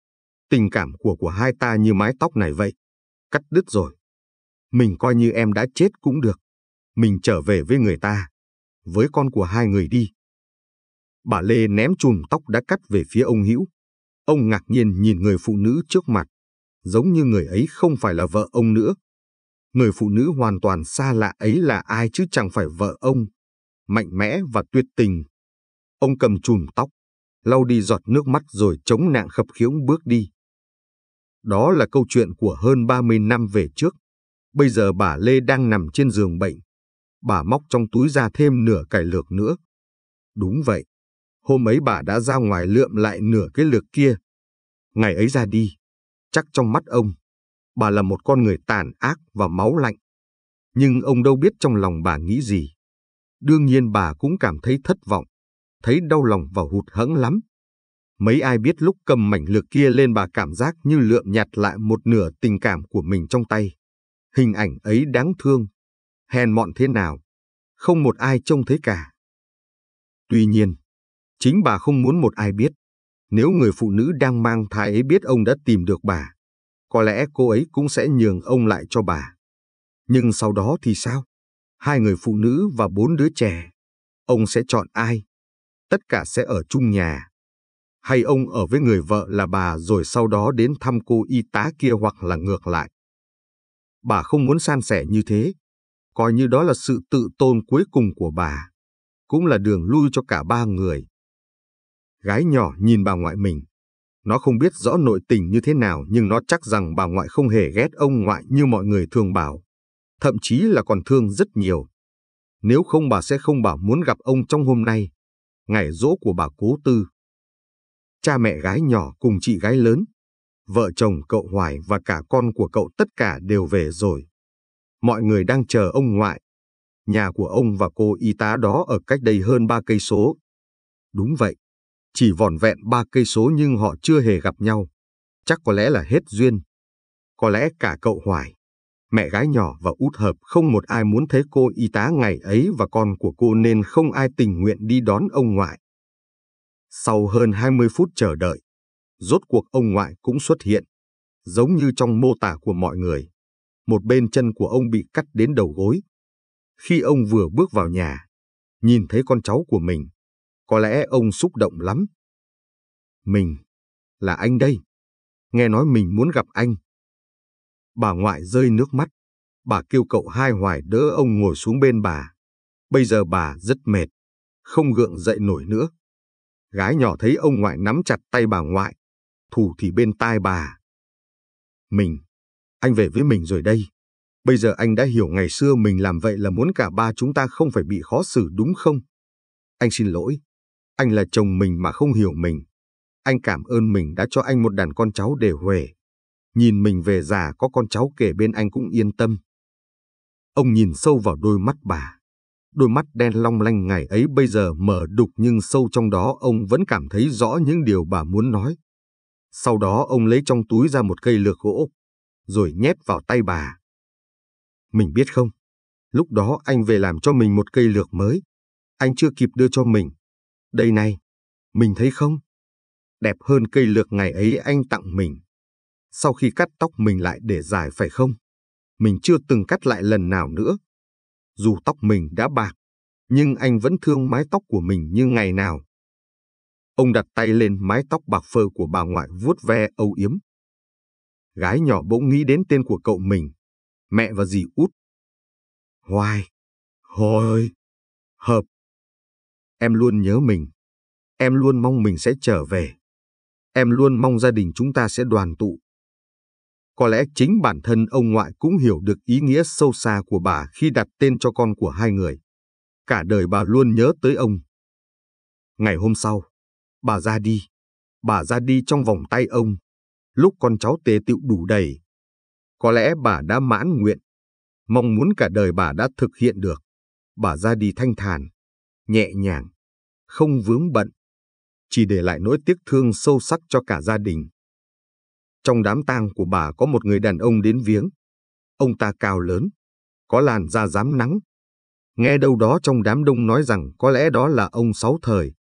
Tình cảm của của hai ta như mái tóc này vậy. Cắt đứt rồi. Mình coi như em đã chết cũng được. Mình trở về với người ta. Với con của hai người đi. Bà Lê ném chùm tóc đã cắt về phía ông Hữu. Ông ngạc nhiên nhìn người phụ nữ trước mặt giống như người ấy không phải là vợ ông nữa, người phụ nữ hoàn toàn xa lạ ấy là ai chứ chẳng phải vợ ông, mạnh mẽ và tuyệt tình. Ông cầm chùm tóc, lau đi giọt nước mắt rồi chống nạn khập khiễng bước đi. Đó là câu chuyện của hơn 30 năm về trước. Bây giờ bà Lê đang nằm trên giường bệnh. Bà móc trong túi ra thêm nửa cải lược nữa. Đúng vậy, hôm ấy bà đã ra ngoài lượm lại nửa cái lược kia. Ngày ấy ra đi, chắc trong mắt ông, bà là một con người tàn ác và máu lạnh. Nhưng ông đâu biết trong lòng bà nghĩ gì. Đương nhiên bà cũng cảm thấy thất vọng, thấy đau lòng và hụt hẫng lắm. Mấy ai biết lúc cầm mảnh lược kia lên bà cảm giác như lượm nhặt lại một nửa tình cảm của mình trong tay. Hình ảnh ấy đáng thương, hèn mọn thế nào, không một ai trông thấy cả. Tuy nhiên, chính bà không muốn một ai biết. Nếu người phụ nữ đang mang thai ấy biết ông đã tìm được bà, có lẽ cô ấy cũng sẽ nhường ông lại cho bà. Nhưng sau đó thì sao? Hai người phụ nữ và bốn đứa trẻ. Ông sẽ chọn ai? Tất cả sẽ ở chung nhà. Hay ông ở với người vợ là bà rồi sau đó đến thăm cô y tá kia hoặc là ngược lại. Bà không muốn san sẻ như thế. Coi như đó là sự tự tôn cuối cùng của bà. Cũng là đường lui cho cả ba người. Gái nhỏ nhìn bà ngoại mình, nó không biết rõ nội tình như thế nào nhưng nó chắc rằng bà ngoại không hề ghét ông ngoại như mọi người thường bảo. Thậm chí là còn thương rất nhiều. Nếu không bà sẽ không bảo muốn gặp ông trong hôm nay, ngày rỗ của bà cố tư. Cha mẹ gái nhỏ cùng chị gái lớn, vợ chồng cậu Hoài và cả con của cậu tất cả đều về rồi. Mọi người đang chờ ông ngoại. Nhà của ông và cô y tá đó ở cách đây hơn ba cây số. Đúng vậy, chỉ vòn vẹn ba cây số nhưng họ chưa hề gặp nhau. Chắc có lẽ là hết duyên. Có lẽ cả cậu Hoài, mẹ gái nhỏ và út hợp không một ai muốn thấy cô y tá ngày ấy và con của cô nên không ai tình nguyện đi đón ông ngoại. Sau hơn 20 phút chờ đợi, rốt cuộc ông ngoại cũng xuất hiện, giống như trong mô tả của mọi người. Một bên chân của ông bị cắt đến đầu gối. Khi ông vừa bước vào nhà, nhìn thấy con cháu của mình, có lẽ ông xúc động lắm. Mình, là anh đây. Nghe nói mình muốn gặp anh. Bà ngoại rơi nước mắt. Bà kêu cậu hai hoài đỡ ông ngồi xuống bên bà. Bây giờ bà rất mệt, không gượng dậy nổi nữa. Gái nhỏ thấy ông ngoại nắm chặt tay bà ngoại, thủ thì bên tai bà. Mình, anh về với mình rồi đây. Bây giờ anh đã hiểu ngày xưa mình làm vậy là muốn cả ba chúng ta không phải bị khó xử đúng không? Anh xin lỗi, anh là chồng mình mà không hiểu mình. Anh cảm ơn mình đã cho anh một đàn con cháu để huề. Nhìn mình về già có con cháu kể bên anh cũng yên tâm. Ông nhìn sâu vào đôi mắt bà. Đôi mắt đen long lanh ngày ấy bây giờ mở đục nhưng sâu trong đó ông vẫn cảm thấy rõ những điều bà muốn nói. Sau đó ông lấy trong túi ra một cây lược gỗ, rồi nhét vào tay bà. Mình biết không, lúc đó anh về làm cho mình một cây lược mới. Anh chưa kịp đưa cho mình, đây này, mình thấy không? Đẹp hơn cây lược ngày ấy anh tặng mình. Sau khi cắt tóc mình lại để dài phải không? Mình chưa từng cắt lại lần nào nữa. Dù tóc mình đã bạc, nhưng anh vẫn thương mái tóc của mình như ngày nào. Ông đặt tay lên mái tóc bạc phơ của bà ngoại vuốt ve âu yếm. Gái nhỏ bỗng nghĩ đến tên của cậu mình, mẹ và dì út. Hoài, hồi, hợp Em luôn nhớ mình. Em luôn mong mình sẽ trở về. Em luôn mong gia đình chúng ta sẽ đoàn tụ. Có lẽ chính bản thân ông ngoại cũng hiểu được ý nghĩa sâu xa của bà khi đặt tên cho con của hai người. Cả đời bà luôn nhớ tới ông. Ngày hôm sau, bà ra đi. Bà ra đi trong vòng tay ông, lúc con cháu tế tựu đủ đầy. Có lẽ bà đã mãn nguyện, mong muốn cả đời bà đã thực hiện được. Bà ra đi thanh thản, nhẹ nhàng, không vướng bận, chỉ để lại nỗi tiếc thương sâu sắc cho cả gia đình. Trong đám tang của bà có một người đàn ông đến viếng. Ông ta cao lớn, có làn da rám nắng. Nghe đâu đó trong đám đông nói rằng có lẽ đó là ông Sáu Thời,